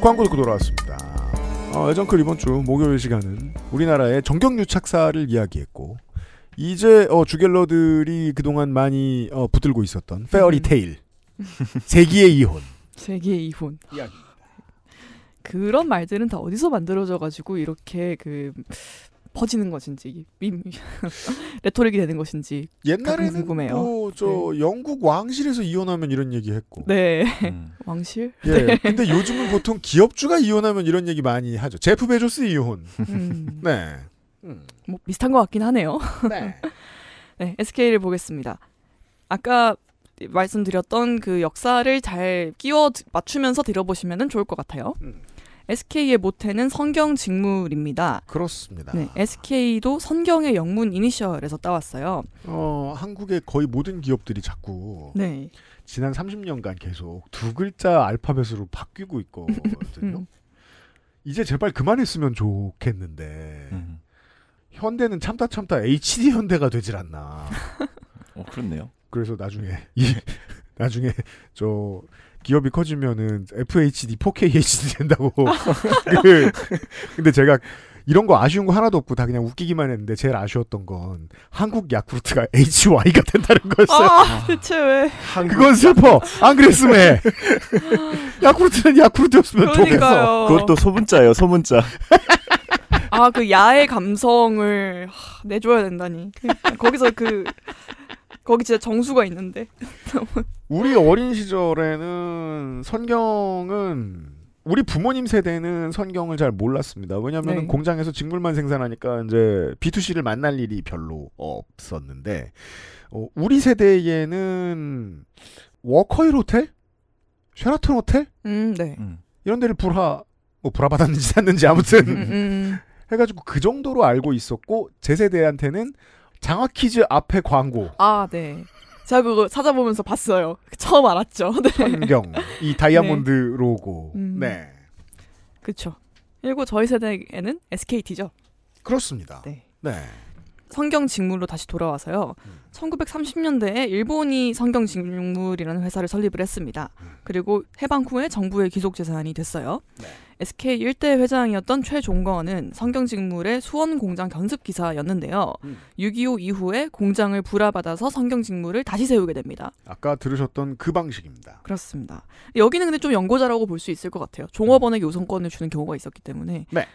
광고 듣고 돌아왔습니다. 어, 예전클 이번 주 목요일 시간은 우리나라의 정경유착사를 이야기했고 이제 어, 주갤러들이 그동안 많이 어, 붙들고 있었던 페어리테일 세기의 이혼 세기의 이혼 이야기. 그런 말들은 다 어디서 만들어져 가지고 이렇게 그 퍼지는 것인지 레토릭이 되는 것인지 옛날에는 뭐저 네. 영국 왕실에서 이혼하면 이런 얘기했고 네 음. 왕실 예 네. 근데 요즘은 보통 기업주가 이혼하면 이런 얘기 많이 하죠 제프 베조스 이혼 음. 네뭐 음. 뭐 비슷한 것 같긴 하네요 네. 네 SK를 보겠습니다 아까 말씀드렸던 그 역사를 잘 끼워 맞추면서 들어보시면 좋을 것 같아요. 음. SK의 모태는 성경 직물입니다. 그렇습니다. 네, SK도 성경의 영문 이니셜에서 따왔어요. 어, 한국의 거의 모든 기업들이 자꾸 네. 지난 30년간 계속 두 글자 알파벳으로 바뀌고 있거든요. 음. 이제 제발 그만했으면 좋겠는데 음. 현대는 참다 참다 HD 현대가 되질 않나. 어, 그렇네요. 그래서 나중에 이 나중에 저 기업이 커지면은 FHD, 4K HD 된다고. 그, 근데 제가 이런 거 아쉬운 거 하나도 없고 다 그냥 웃기기만 했는데 제일 아쉬웠던 건 한국 야쿠르트가 HY가 된다는 거였어요. 아, 아. 대체 왜? 그건 슬퍼. 안 그랬으면 야쿠르트는 야쿠르트였으면 좋겠어. 그것도 소문자예요, 소문자. 아, 그 야의 감성을 내줘야 된다니. 거기서 그 거기 진짜 정수가 있는데. 우리 어린 시절에는 선경은 우리 부모님 세대는 선경을 잘 몰랐습니다. 왜냐하면 네. 공장에서 직물만 생산하니까 이제 B2C를 만날 일이 별로 없었는데 어, 우리 세대에는 워커힐 호텔, 쉐라톤 호텔, 음, 네. 음. 이런 데를 불화 뭐 불화 받았는지 샀는지 아무튼 음, 음, 음. 해가지고 그 정도로 알고 있었고 제 세대한테는 장학퀴즈 앞에 광고. 아, 네. 제가 그거 찾아보면서 봤어요. 처음 알았죠. 네. 천경. 이 다이아몬드 네. 로고. 음. 네. 그렇죠. 그리고 저희 세대에는 SKT죠. 그렇습니다. 네. 네. 성경 직물로 다시 돌아와서요. 음. 1930년대에 일본이 성경 직물이라는 회사를 설립을 했습니다. 음. 그리고 해방 후에 정부의 기속 재산이 됐어요. 네. SK 일대 회장이었던 최종건은 성경 직물의 수원 공장 견습 기사였는데요. 음. 6.25 이후에 공장을 불화받아서 성경 직물을 다시 세우게 됩니다. 아까 들으셨던 그 방식입니다. 그렇습니다. 여기는 근데 좀 연고자라고 볼 수 있을 것 같아요. 종업원에게 우선권을 주는 경우가 있었기 때문에 네.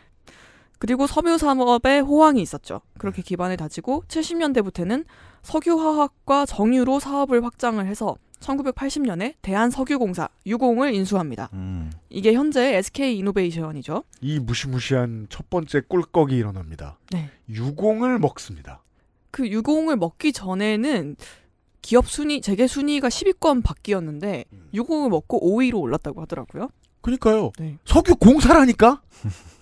그리고 섬유 산업의 호황이 있었죠. 그렇게 음. 기반을 다지고 70년대부터는 석유화학과 정유로 사업을 확장을 해서 1980년에 대한석유공사 유공을 인수합니다. 음. 이게 현재 SK 이노베이션이죠. 이 무시무시한 첫 번째 꿀꺽이 일어납니다. 네. 유공을 먹습니다. 그 유공을 먹기 전에는 기업 순위 재계 순위가 10위권 밖이었는데 음. 유공을 먹고 5위로 올랐다고 하더라고요. 그니까요. 러 네. 석유공사라니까.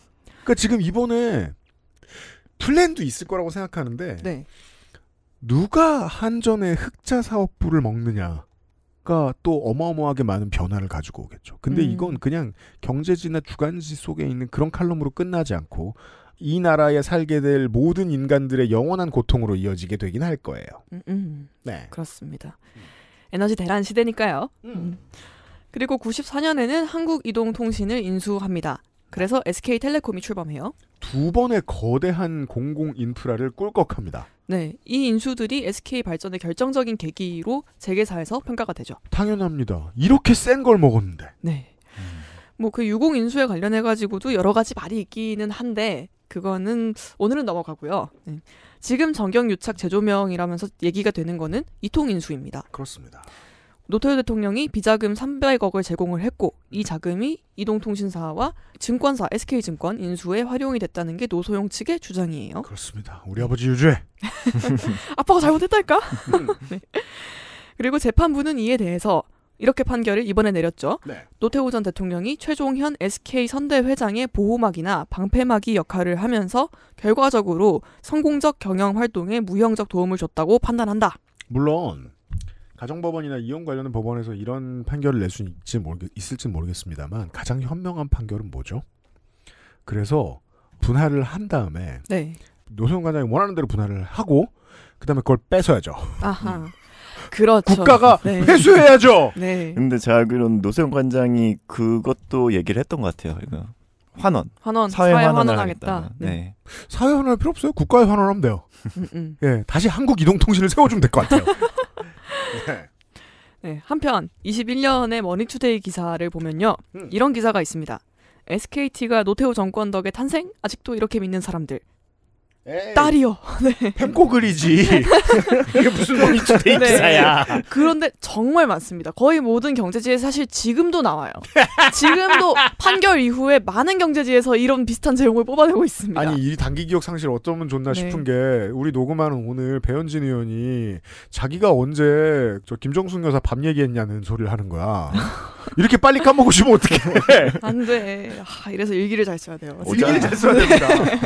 그러니까 지금 이번에 플랜도 있을 거라고 생각하는데 네. 누가 한전의 흑자 사업부를 먹느냐. 가또 어마어마하게 많은 변화를 가지고 오겠죠. 근데 음. 이건 그냥 경제지나 주간지 속에 있는 그런 칼럼으로 끝나지 않고 이 나라에 살게 될 모든 인간들의 영원한 고통으로 이어지게 되긴 할 거예요. 음, 음. 네. 그렇습니다. 에너지 대란 시대니까요. 음. 음. 그리고 94년에는 한국이동통신을 인수합니다. 그래서 SK텔레콤이 출범해요. 두 번의 거대한 공공 인프라를 꿀꺽합니다. 네, 이 인수들이 SK 발전의 결정적인 계기로 재계사에서 평가가 되죠. 당연합니다. 이렇게 센 걸 먹었는데. 네. 뭐 그 유공 인수에 관련해 가지고도 여러 가지 말이 있기는 한데 그거는 오늘은 넘어가고요. 네. 지금 전경 유착 재조명이라면서 얘기가 되는 거는 이통 인수입니다. 그렇습니다. 노태우 대통령이 비자금 300억을 제공을 했고 이 자금이 이동통신사와 증권사 SK증권 인수에 활용이 됐다는 게 노소영 측의 주장이에요. 그렇습니다. 우리 아버지 유죄. 아빠가 잘못했달까? 네. 그리고 재판부는 이에 대해서 이렇게 판결을 이번에 내렸죠. 네. 노태우 전 대통령이 최종현 SK 선대 회장의 보호막이나 방패막이 역할을 하면서 결과적으로 성공적 경영 활동에 무형적 도움을 줬다고 판단한다. 물론 가정법원이나 이혼 관련된 법원에서 이런 판결을 낼 수 있을지 모르겠, 있을지 모르겠습니다만 가장 현명한 판결은 뭐죠? 그래서 분할을 한 다음에 네. 노영 과장이 원하는 대로 분할을 하고 그다음에 그걸 뺏어야죠. 아하. 음. 그렇죠. 국가가 네. 회수해야죠. 네. 근데 제가 알기로는 노소영 관장이 그것도 얘기를 했던 것 같아요. 이거 환원. 환원. 사회, 사회 환원하겠다. 을 네. 네. 사회 환원할 필요 없어요. 국가에 환원하면 돼요. 음, 음. 예, 다시 한국 이동통신을 세워주면 될 것 같아요. 네. 네. 한편 21년의 머니투데이 기사를 보면요. 음. 이런 기사가 있습니다. SKT가 노태우 정권 덕에 탄생? 아직도 이렇게 믿는 사람들. 에이. 딸이요. 네. 팸코 그리지. 네. 이게 무슨 멈추대 기사야. 네. 그런데 정말 많습니다. 거의 모든 경제지에 사실 지금도 나와요. 지금도 판결 이후에 많은 경제지에서 이런 비슷한 제목을 뽑아내고 있습니다. 아니 이 단기 기억 상실 어쩌면 좋나 싶은 네. 게 우리 녹음하는 오늘 배현진 의원이 자기가 언제 저 김정숙 여사 밤 얘기했냐는 소리를 하는 거야. 이렇게 빨리 까먹으면 어떡해. 안 돼. 아, 이래서 일기를 잘 써야 돼요. 일기를 잘 써야 됩니다. 네.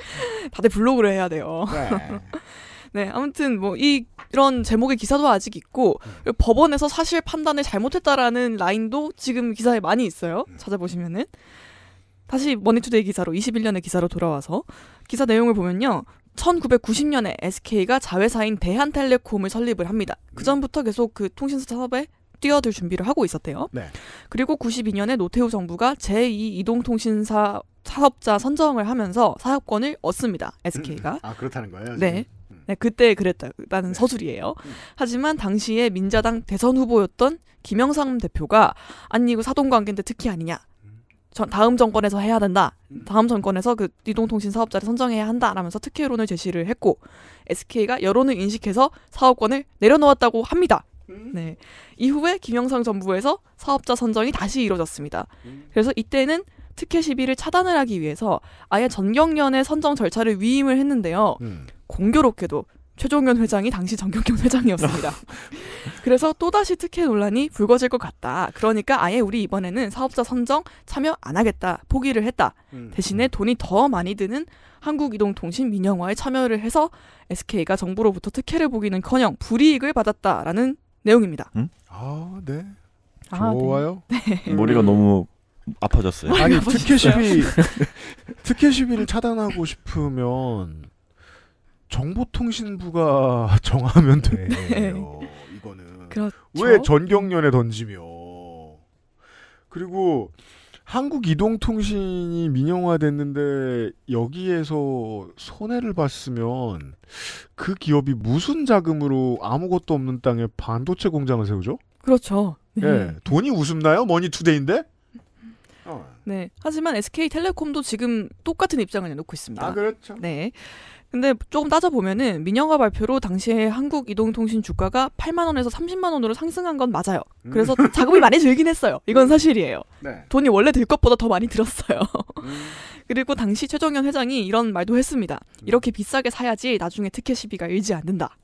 다들 블로그를 해야 돼요. 네. 네, 아무튼 뭐 이, 이런 제목의 기사도 아직 있고 음. 법원에서 사실 판단을 잘못했다라는 라인도 지금 기사에 많이 있어요. 음. 찾아보시면은 다시 머니투데이 기사로 21년의 기사로 돌아와서 기사 내용을 보면요. 1990년에 SK가 자회사인 대한텔레콤을 설립을 합니다. 그 전부터 계속 그 통신 사업에 뛰어들 준비를 하고 있었대요. 네. 그리고 92년에 노태우 정부가 제2 이동통신사 사업자 선정을 하면서 사업권을 얻습니다. SK가. 음, 아 그렇다는 거예요. 지금? 네. 음. 네, 그때 그랬다는 네. 서술이에요. 음. 하지만 당시에 민자당 대선 후보였던 김영삼 대표가 아니 이거 사동관계인데 특히 아니냐. 다음 정권에서 해야 된다. 음. 다음 정권에서 그 이동통신 사업자를 선정해야 한다라면서 특혜론을 제시를 했고 SK가 여론을 인식해서 사업권을 내려놓았다고 합니다. 음. 네. 이후에 김영삼 정부에서 사업자 선정이 다시 이루어졌습니다. 음. 그래서 이때는 특혜 시비를 차단을 하기 위해서 아예 전경련의 선정 절차를 위임을 했는데요. 음. 공교롭게도 최종현 회장이 당시 전경련 회장이었습니다. 그래서 또다시 특혜 논란이 불거질 것 같다. 그러니까 아예 우리 이번에는 사업자 선정 참여 안 하겠다. 포기를 했다. 음. 대신에 돈이 더 많이 드는 한국이동통신 민영화에 참여를 해서 SK가 정부로부터 특혜를 보기는커녕 불이익을 받았다라는 내용입니다. 음? 아, 네. 아, 좋아요. 네. 네. 음, 머리가 너무 아파졌어요. 아니 특혜 시비 특혜 시비를 차단하고 싶으면 정보통신부가 정하면 돼요. 네. 이거는 그렇죠? 왜 전경련에 던지며 그리고 한국 이동통신이 민영화됐는데 여기에서 손해를 봤으면 그 기업이 무슨 자금으로 아무것도 없는 땅에 반도체 공장을 세우죠? 그렇죠. 네. 예, 돈이 웃음나요? 머니투데이인데? 어. 네. 하지만 SK텔레콤도 지금 똑같은 입장을 내놓고 있습니다. 아, 그렇죠. 네. 근데 조금 따져보면은 민영화 발표로 당시에 한국 이동통신 주가가 8만 원에서 30만 원으로 상승한 건 맞아요. 음. 그래서 음. 자금이 많이 들긴 했어요. 이건 음. 사실이에요. 네. 돈이 원래 들 것보다 더 많이 들었어요. 음. 그리고 당시 최정현 회장이 이런 말도 했습니다. 음. 이렇게 비싸게 사야지 나중에 특혜 시비가 일지 않는다.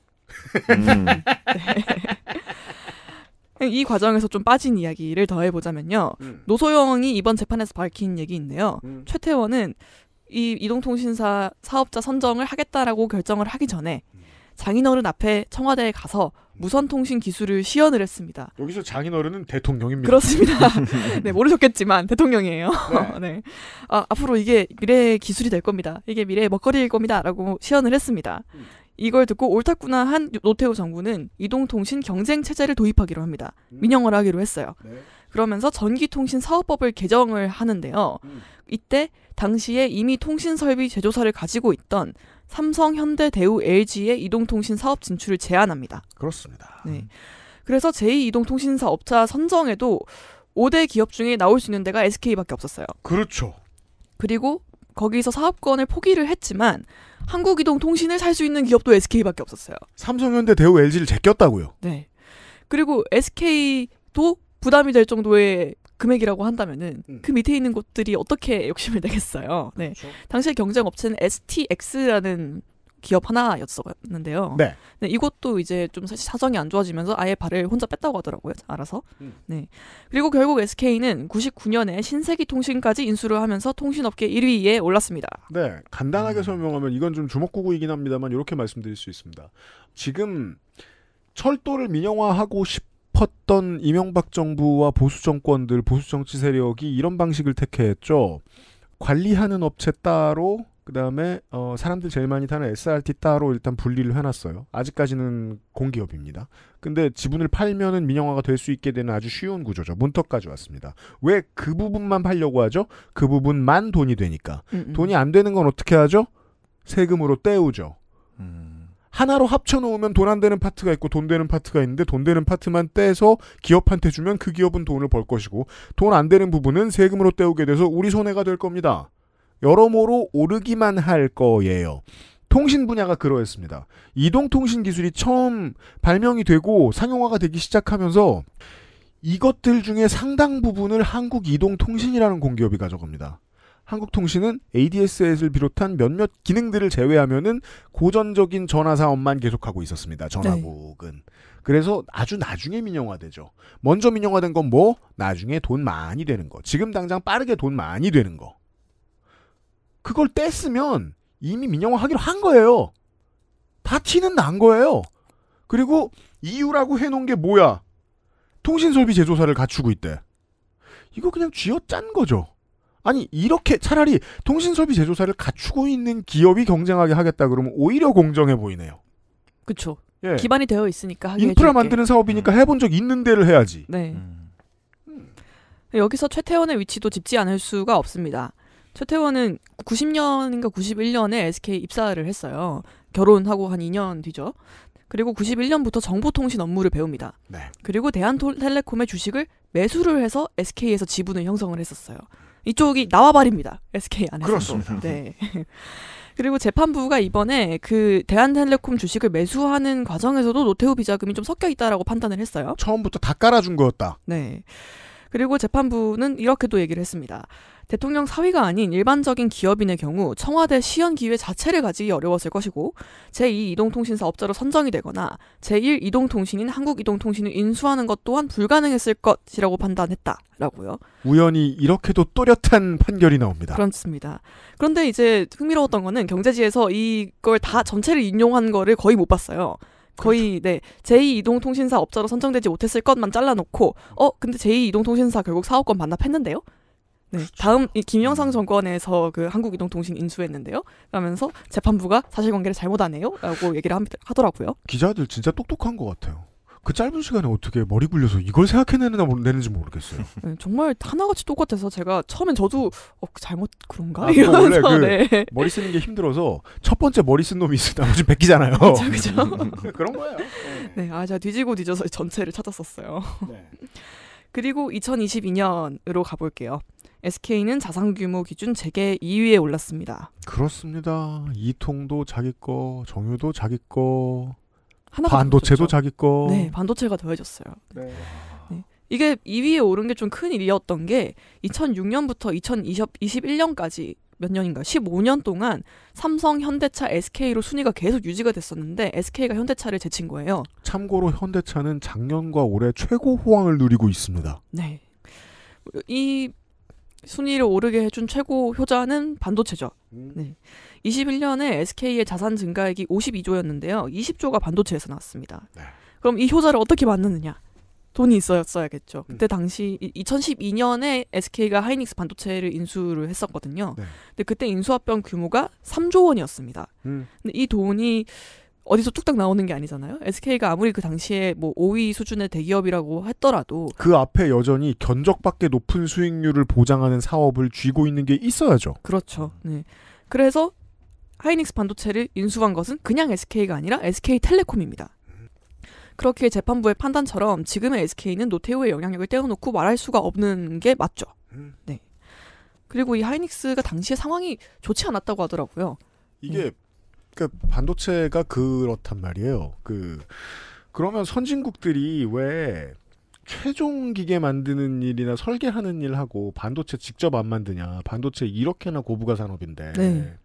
음. 네. 이 과정에서 좀 빠진 이야기를 더해보자면요. 노소영이 이번 재판에서 밝힌 얘기인데요. 최태원은 이 이동통신사 사업자 선정을 하겠다라고 결정을 하기 전에 장인어른 앞에 청와대에 가서 무선통신 기술을 시연을 했습니다. 여기서 장인어른은 대통령입니다. 그렇습니다. 네, 모르셨겠지만 대통령이에요. 네. 네. 아, 앞으로 이게 미래의 기술이 될 겁니다. 이게 미래의 먹거리일 겁니다. 라고 시연을 했습니다. 이걸 듣고 옳다구나 한 노태우 정부는 이동통신 경쟁 체제를 도입하기로 합니다. 음. 민영화를 하기로 했어요. 네. 그러면서 전기통신사업법을 개정을 하는데요. 음. 이때 당시에 이미 통신설비 제조사를 가지고 있던 삼성, 현대, 대우, LG의 이동통신 사업 진출을 제한합니다. 그렇습니다. 네. 그래서 제2이동통신사 업자 선정에도 5대 기업 중에 나올 수 있는 데가 SK밖에 없었어요. 그렇죠. 그리고 거기서 사업권을 포기를 했지만 한국이동통신을 살 수 있는 기업도 SK밖에 없었어요. 삼성현대 대우 LG를 제꼈다고요. 네. 그리고 SK도 부담이 될 정도의 금액이라고 한다면은 음. 그 밑에 있는 곳들이 어떻게 욕심을 내겠어요. 그렇죠. 네. 그렇죠. 당시 경쟁 업체는 STX라는 기업 하나였었는데요. 네. 네. 이것도 이제 좀 사실 사정이 안 좋아지면서 아예 발을 혼자 뺐다고 하더라고요. 알아서. 음. 네. 그리고 결국 SK는 99년에 신세기 통신까지 인수를 하면서 통신업계 1위에 올랐습니다. 네. 간단하게 음. 설명하면 이건 좀 주먹구구이긴 합니다만 이렇게 말씀드릴 수 있습니다. 지금 철도를 민영화하고 싶 싶었던 이명박 정부와 보수 정권들, 보수 정치 세력이 이런 방식을 택했죠. 관리하는 업체 따로, 그 다음에 어, 사람들 제일 많이 타는 SRT 따로 일단 분리를 해놨어요. 아직까지는 공기업입니다. 근데 지분을 팔면은 민영화가 될 수 있게 되는 아주 쉬운 구조죠. 문턱까지 왔습니다. 왜 그 부분만 팔려고 하죠? 그 부분만 돈이 되니까. 음음. 음. 돈이 안 되는 건 어떻게 하죠? 세금으로 때우죠. 음. 하나로 합쳐놓으면 돈 안 되는 파트가 있고 돈 되는 파트가 있는데 돈 되는 파트만 떼서 기업한테 주면 그 기업은 돈을 벌 것이고 돈 안 되는 부분은 세금으로 떼우게 돼서 우리 손해가 될 겁니다. 여러모로 오르기만 할 거예요. 통신 분야가 그러했습니다. 이동통신 기술이 처음 발명이 되고 상용화가 되기 시작하면서 이것들 중에 상당 부분을 한국 이동통신이라는 공기업이 가져갑니다. 한국통신은 ADSS를 비롯한 몇몇 기능들을 제외하면은 고전적인 전화 사업만 계속하고 있었습니다. 전화국은. 네. 그래서 아주 나중에 민영화되죠. 먼저 민영화된 건 뭐? 나중에 돈 많이 되는 거. 지금 당장 빠르게 돈 많이 되는 거. 그걸 뗐으면 이미 민영화하기로 한 거예요. 다 티는 난 거예요. 그리고 이유라고 해놓은 게 뭐야? 통신설비 제조사를 갖추고 있대. 이거 그냥 쥐어짠 거죠. 아니 이렇게 차라리 통신설비 제조사를 갖추고 있는 기업이 경쟁하게 하겠다 그러면 오히려 공정해 보이네요. 그렇죠. 예. 기반이 되어 있으니까 인프라 만드는 사업이니까 음. 해본 적 있는 데를 해야지. 네. 음. 여기서 최태원의 위치도 짚지 않을 수가 없습니다. 최태원은 90년인가 91년에 SK 입사를 했어요. 결혼하고 한 2년 뒤죠. 그리고 91년부터 정보통신 업무를 배웁니다. 네. 그리고 대한텔레콤의 주식을 매수를 해서 SK에서 지분을 형성을 했었어요. 이쪽이 나와버립니다. SK 안에서. 그렇습니다. 네. 그리고 재판부가 이번에 그 대한텔레콤 주식을 매수하는 과정에서도 노태우 비자금이 좀 섞여 있다라고 판단을 했어요. 처음부터 다 깔아준 거였다. 네. 그리고 재판부는 이렇게도 얘기를 했습니다. 대통령 사위가 아닌 일반적인 기업인의 경우 청와대 시연 기회 자체를 가지기 어려웠을 것이고 제2 이동통신사 업자로 선정이 되거나 제1 이동통신인 한국이동통신을 인수하는 것 또한 불가능했을 것이라고 판단했다라고요. 우연히 이렇게도 또렷한 판결이 나옵니다. 그렇습니다. 그런데 이제 흥미로웠던 거는 경제지에서 이걸 다 전체를 인용한 거를 거의 못 봤어요. 거의 그렇죠. 네 제2 이동통신사 업자로 선정되지 못했을 것만 잘라놓고 어 근데 제2 이동통신사 결국 사업권 반납했는데요 네, 그렇죠. 다음 김영상 음. 정권에서 그 한국이동통신 인수했는데요. 그러면서 재판부가 사실관계를 잘못하네요라고 얘기를 하더라고요. 기자들 진짜 똑똑한 것 같아요. 그 짧은 시간에 어떻게 머리 굴려서 이걸 생각해내는지 모르겠어요. 네, 정말 하나같이 똑같아서 제가 처음엔 저도 어, 그 잘못 그런가 아, 이러면서 그 네. 머리 쓰는 게 힘들어서 첫 번째 머리 쓴 놈이 있어 나머지 베끼잖아요. 그렇죠. 그런 거예요. 네, 아 제가 뒤지고 뒤져서 전체를 찾았었어요. 네. 그리고 2022년으로 가볼게요. SK는 자산 규모 기준 재계 2위에 올랐습니다. 그렇습니다. 이통도 자기 거, 정유도 자기 거, 반도체도 자기 거. 네, 반도체가 더해졌어요. 네. 네. 이게 2위에 오른 게 좀 큰 일이었던 게 2006년부터 2021년까지 몇 년인가 15년 동안 삼성, 현대차, SK로 순위가 계속 유지가 됐었는데 SK가 현대차를 제친 거예요. 참고로 현대차는 작년과 올해 최고 호황을 누리고 있습니다. 네. 이 순위를 오르게 해준 최고 효자는 반도체죠. 음. 네. 21년에 SK의 자산 증가액이 52조였는데요. 20조가 반도체에서 나왔습니다. 네. 그럼 이 효자를 어떻게 만드느냐? 돈이 있어야겠죠 음. 그때 당시 2012년에 SK가 하이닉스 반도체를 인수를 했었거든요. 네. 근데 그때 인수합병 규모가 3조 원이었습니다. 음. 근데 이 돈이 어디서 뚝딱 나오는 게 아니잖아요. SK가 아무리 그 당시에 뭐 5위 수준의 대기업이라고 했더라도 그 앞에 여전히 견적밖에 높은 수익률을 보장하는 사업을 쥐고 있는 게 있어야죠. 그렇죠. 네. 그래서 하이닉스 반도체를 인수한 것은 그냥 SK가 아니라 SK텔레콤입니다. 그렇게 재판부의 판단처럼 지금의 SK는 노태우의 영향력을 떼어놓고 말할 수가 없는 게 맞죠. 음. 네. 그리고 이 하이닉스가 당시의 상황이 좋지 않았다고 하더라고요. 이게 음. 그러니까 반도체가 그렇단 말이에요. 그 그러면 선진국들이 왜 최종 기계 만드는 일이나 설계하는 일하고 반도체 직접 안 만드냐? 반도체 이렇게나 고부가 산업인데. 네.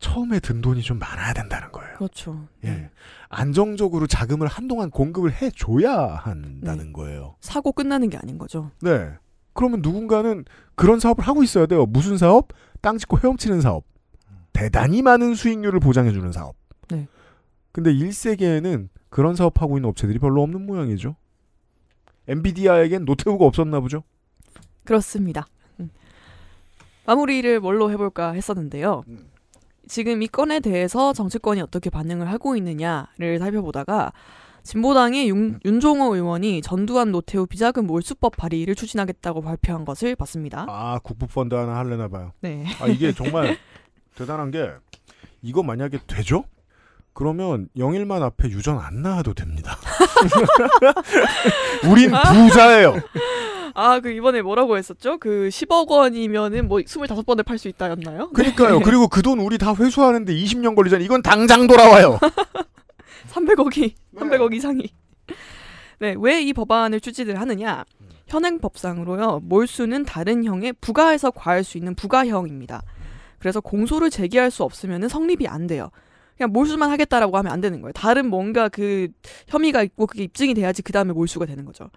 처음에 든 돈이 좀 많아야 된다는 거예요. 그렇죠. 예. 네. 안정적으로 자금을 한동안 공급을 해줘야 네. 한다는 네. 거예요. 사고 끝나는 게 아닌 거죠. 네. 그러면 누군가는 그런 사업을 하고 있어야 돼요. 무슨 사업? 땅 짓고 헤엄치는 사업. 대단히 많은 수익률을 보장해주는 사업. 네. 근데 1세계에는 그런 사업하고 있는 업체들이 별로 없는 모양이죠. 엔비디아에겐 노태우가 없었나 보죠. 그렇습니다. 음. 마무리를 뭘로 해볼까 했었는데요. 음. 지금 이 건에 대해서 정치권이 어떻게 반응을 하고 있느냐를 살펴보다가 진보당의 윤, 음. 윤종호 의원이 전두환 노태우 비자금 몰수법 발의를 추진하겠다고 발표한 것을 봤습니다. 아 국부펀드 하나 할려나 봐요. 네. 아 이게 정말 대단한 게 이거 만약에 되죠? 그러면 영일만 앞에 유전 안 나와도 됩니다. 우린 아. 부자예요. 아, 그 이번에 뭐라고 했었죠? 그 10억 원이면은 뭐 25번을 팔 수 있다였나요? 그니까요. 네. 그리고 그 돈 우리 다 회수하는데 20년 걸리잖아요. 이건 당장 돌아와요. 300억이, 네. 300억 이상이. 네, 왜 이 법안을 추진을 하느냐? 음. 현행 법상으로요, 몰수는 다른 형에 부가해서 과할 수 있는 부가형입니다. 그래서 공소를 제기할 수 없으면 성립이 안 돼요. 그냥 몰수만 하겠다라고 하면 안 되는 거예요. 다른 뭔가 그 혐의가 있고 그게 입증이 돼야지 그 다음에 몰수가 되는 거죠.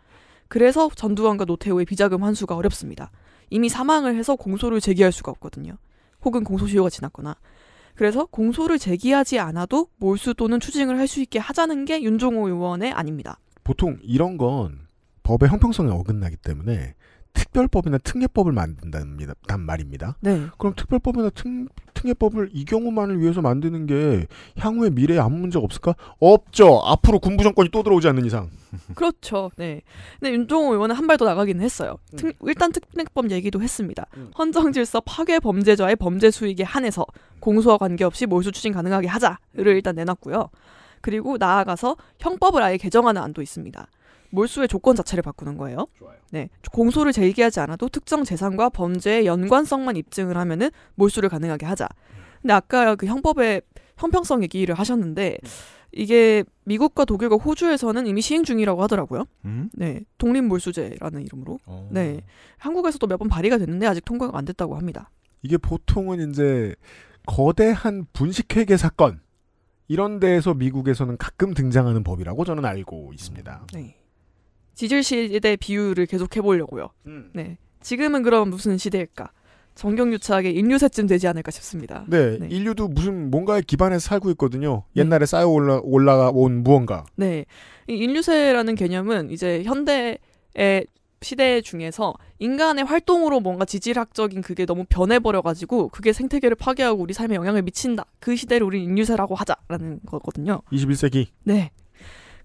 그래서 전두환과 노태우의 비자금 환수가 어렵습니다. 이미 사망을 해서 공소를 제기할 수가 없거든요. 혹은 공소시효가 지났거나. 그래서 공소를 제기하지 않아도 몰수 또는 추징을 할 수 있게 하자는 게 윤종호 의원의 아닙니다. 보통 이런 건 법의 형평성에 어긋나기 때문에 특별법이나 특례법을 만든다는 말입니다. 네. 그럼 특별법이나 특, 특례법을 이 경우만을 위해서 만드는 게 향후의 미래에 아무 문제가 없을까? 없죠. 앞으로 군부 정권이 또 들어오지 않는 이상. 그렇죠. 네. 근데 윤종호 의원은 한 발 더 나가기는 했어요. 음. 특, 일단 특례법 얘기도 했습니다. 음. 헌정질서 파괴 범죄자의 범죄 수익에 한해서 공소와 관계없이 몰수 추진 가능하게 하자를 일단 내놨고요. 그리고 나아가서 형법을 아예 개정하는 안도 있습니다. 몰수의 조건 자체를 바꾸는 거예요. 네, 공소를 제기하지 않아도 특정 재산과 범죄의 연관성만 입증을 하면은 몰수를 가능하게 하자. 음. 근데 아까 그 형법의 형평성 얘기를 하셨는데 음. 이게 미국과 독일과 호주에서는 이미 시행 중이라고 하더라고요. 음? 네, 독립몰수제라는 이름으로. 어. 네, 한국에서도 몇 번 발의가 됐는데 아직 통과가 안 됐다고 합니다. 이게 보통은 이제 거대한 분식회계 사건 이런 데에서 미국에서는 가끔 등장하는 법이라고 저는 알고 있습니다. 네. 지질 시대 비유를 계속 해보려고요. 음. 네. 지금은 그럼 무슨 시대일까? 정경유착의 인류세쯤 되지 않을까 싶습니다. 네, 네, 인류도 무슨 뭔가에 기반해서 살고 있거든요. 네. 옛날에 네. 쌓여 올라 올라온 무언가. 네, 이 인류세라는 개념은 이제 현대의 시대 중에서 인간의 활동으로 뭔가 지질학적인 그게 너무 변해버려가지고 그게 생태계를 파괴하고 우리 삶에 영향을 미친다. 그 시대를 우리 인류세라고 하자라는 거거든요. 21세기. 네.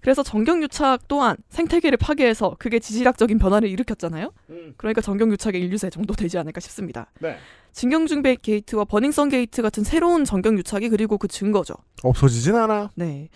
그래서 정경유착 또한 생태계를 파괴해서 그게 지질학적인 변화를 일으켰잖아요. 음. 그러니까 정경유착의 인류세 정도 되지 않을까 싶습니다. 네. 진경중배 게이트와 버닝썬 게이트 같은 새로운 정경유착이 그리고 그 증거죠. 없어지진 않아. 네.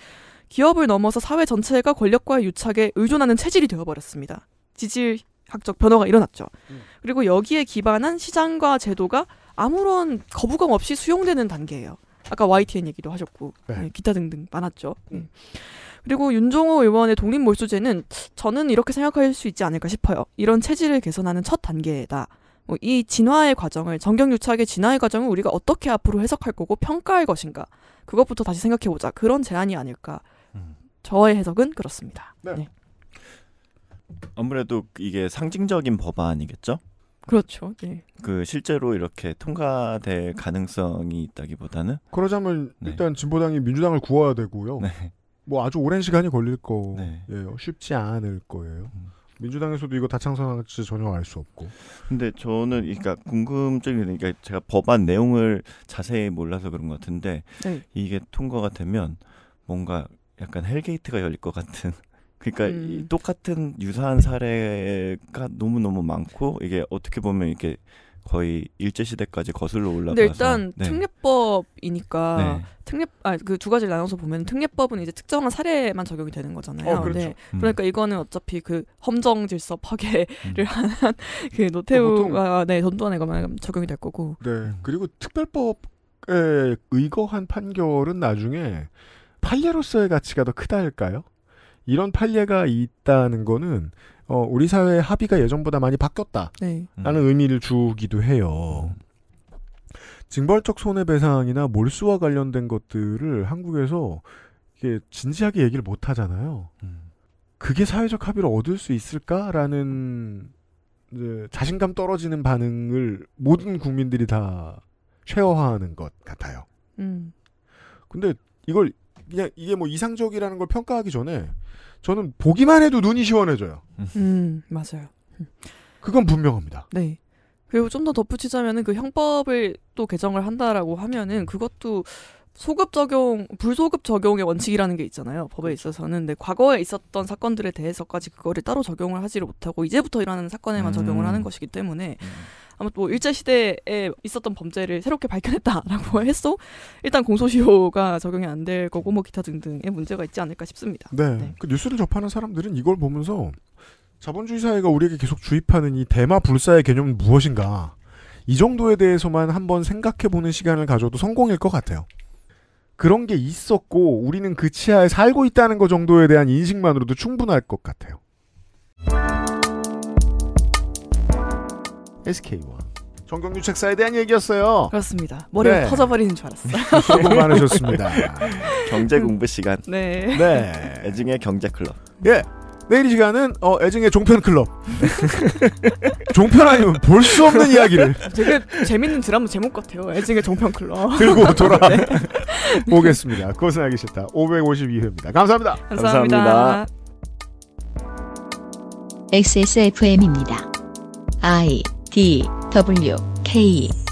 기업을 넘어서 사회 전체가 권력과의 유착에 의존하는 체질이 되어버렸습니다. 지질 학적 변화가 일어났죠. 음. 그리고 여기에 기반한 시장과 제도가 아무런 거부감 없이 수용되는 단계예요. 아까 YTN 얘기도 하셨고 네. 네. 기타 등등 많았죠. 음. 네. 그리고 윤종호 의원의 독립몰수제는 저는 이렇게 생각할 수 있지 않을까 싶어요. 이런 체질을 개선하는 첫 단계다. 뭐이 진화의 과정을 정경유착의 진화의 과정을 우리가 어떻게 앞으로 해석할 거고 평가할 것인가 그것부터 다시 생각해 보자 그런 제안이 아닐까 음. 저의 해석은 그렇습니다. 네. 네. 아무래도 이게 상징적인 법안이겠죠? 그렇죠. 네. 그 실제로 이렇게 통과될 가능성이 있다기보다는 그러자면 네. 일단 진보당이 민주당을 구워야 되고요. 네. 뭐 아주 오랜 시간이 걸릴 거예요. 네. 예, 쉽지 않을 거예요. 음. 민주당에서도 이거 다창선할지 전혀 알 수 없고. 근데 저는 그러니까 궁금증이 그러니까 제가 법안 내용을 자세히 몰라서 그런 것 같은데 네. 이게 통과가 되면 뭔가 약간 헬게이트가 열릴 것 같은. 그러니까 음. 이 똑같은 유사한 사례가 너무 너무 많고 이게 어떻게 보면 이렇게 거의 일제 시대까지 거슬러 올라가서 데 일단 네. 특례법이니까 네. 특례 아그 두 가지를 나눠서 보면 특례법은 이제 특정한 사례만 적용이 되는 거잖아요. 어, 그렇죠. 네. 음. 그러니까 이거는 어차피 그 험정 질서 파괴를 음. 하는 그 노태우가 어, 네전두환에 것만 적용이 될 거고. 네. 그리고 특별법에 의거한 판결은 나중에 판례로서의 가치가 더 크다 할까요? 이런 판례가 있다는 거는 어, 우리 사회의 합의가 예전보다 많이 바뀌었다라는 네. 음. 의미를 주기도 해요. 음. 징벌적 손해배상이나 몰수와 관련된 것들을 한국에서 이게 진지하게 얘기를 못 하잖아요. 음. 그게 사회적 합의를 얻을 수 있을까라는 자신감 떨어지는 반응을 모든 국민들이 다 쉐어화하는 것 같아요. 음. 근데 이걸 그냥 이게 뭐 이상적이라는 걸 평가하기 전에 저는 보기만 해도 눈이 시원해져요. 음, 맞아요. 그건 분명합니다. 네. 그리고 좀 더 덧붙이자면은 그 형법을 또 개정을 한다라고 하면은 그것도 소급 적용, 불소급 적용의 원칙이라는 게 있잖아요. 법에 그렇죠. 있어서는. 근 과거에 있었던 사건들에 대해서까지 그거를 따로 적용을 하지를 못하고 이제부터 일어나는 사건에만 음. 적용을 하는 것이기 때문에 음. 아마 뭐 일제 시대에 있었던 범죄를 새롭게 밝혀냈다라고 했어. 일단 공소시효가 적용이 안 될 거고 뭐 기타 등등의 문제가 있지 않을까 싶습니다. 네. 네. 그 뉴스를 접하는 사람들은 이걸 보면서 자본주의 사회가 우리에게 계속 주입하는 이 대마 불사의 개념은 무엇인가 이 정도에 대해서만 한번 생각해보는 시간을 가져도 성공일 것 같아요. 그런 게 있었고 우리는 그 치하에 살고 있다는 것 정도에 대한 인식만으로도 충분할 것 같아요. SK와 정경유 책사에 대한 얘기였어요. 그렇습니다. 머리가 네. 터져버리는 줄 알았어요. 수고 많으셨습니다. 경제 공부 시간. 네. 네. 애증의 경제 클럽. 예. 내일 이 시간은 어, 애증의 종편 클럽. 종편 아니면 볼 수 없는 이야기를. 되게 재밌는 드라마 제목 같아요. 애증의 종편 클럽. 들고 돌아 네. 오겠습니다. 그것은 기 싫다. 552회입니다. 감사합니다. 감사합니다. 감사합니다. XSFM입니다. I D W K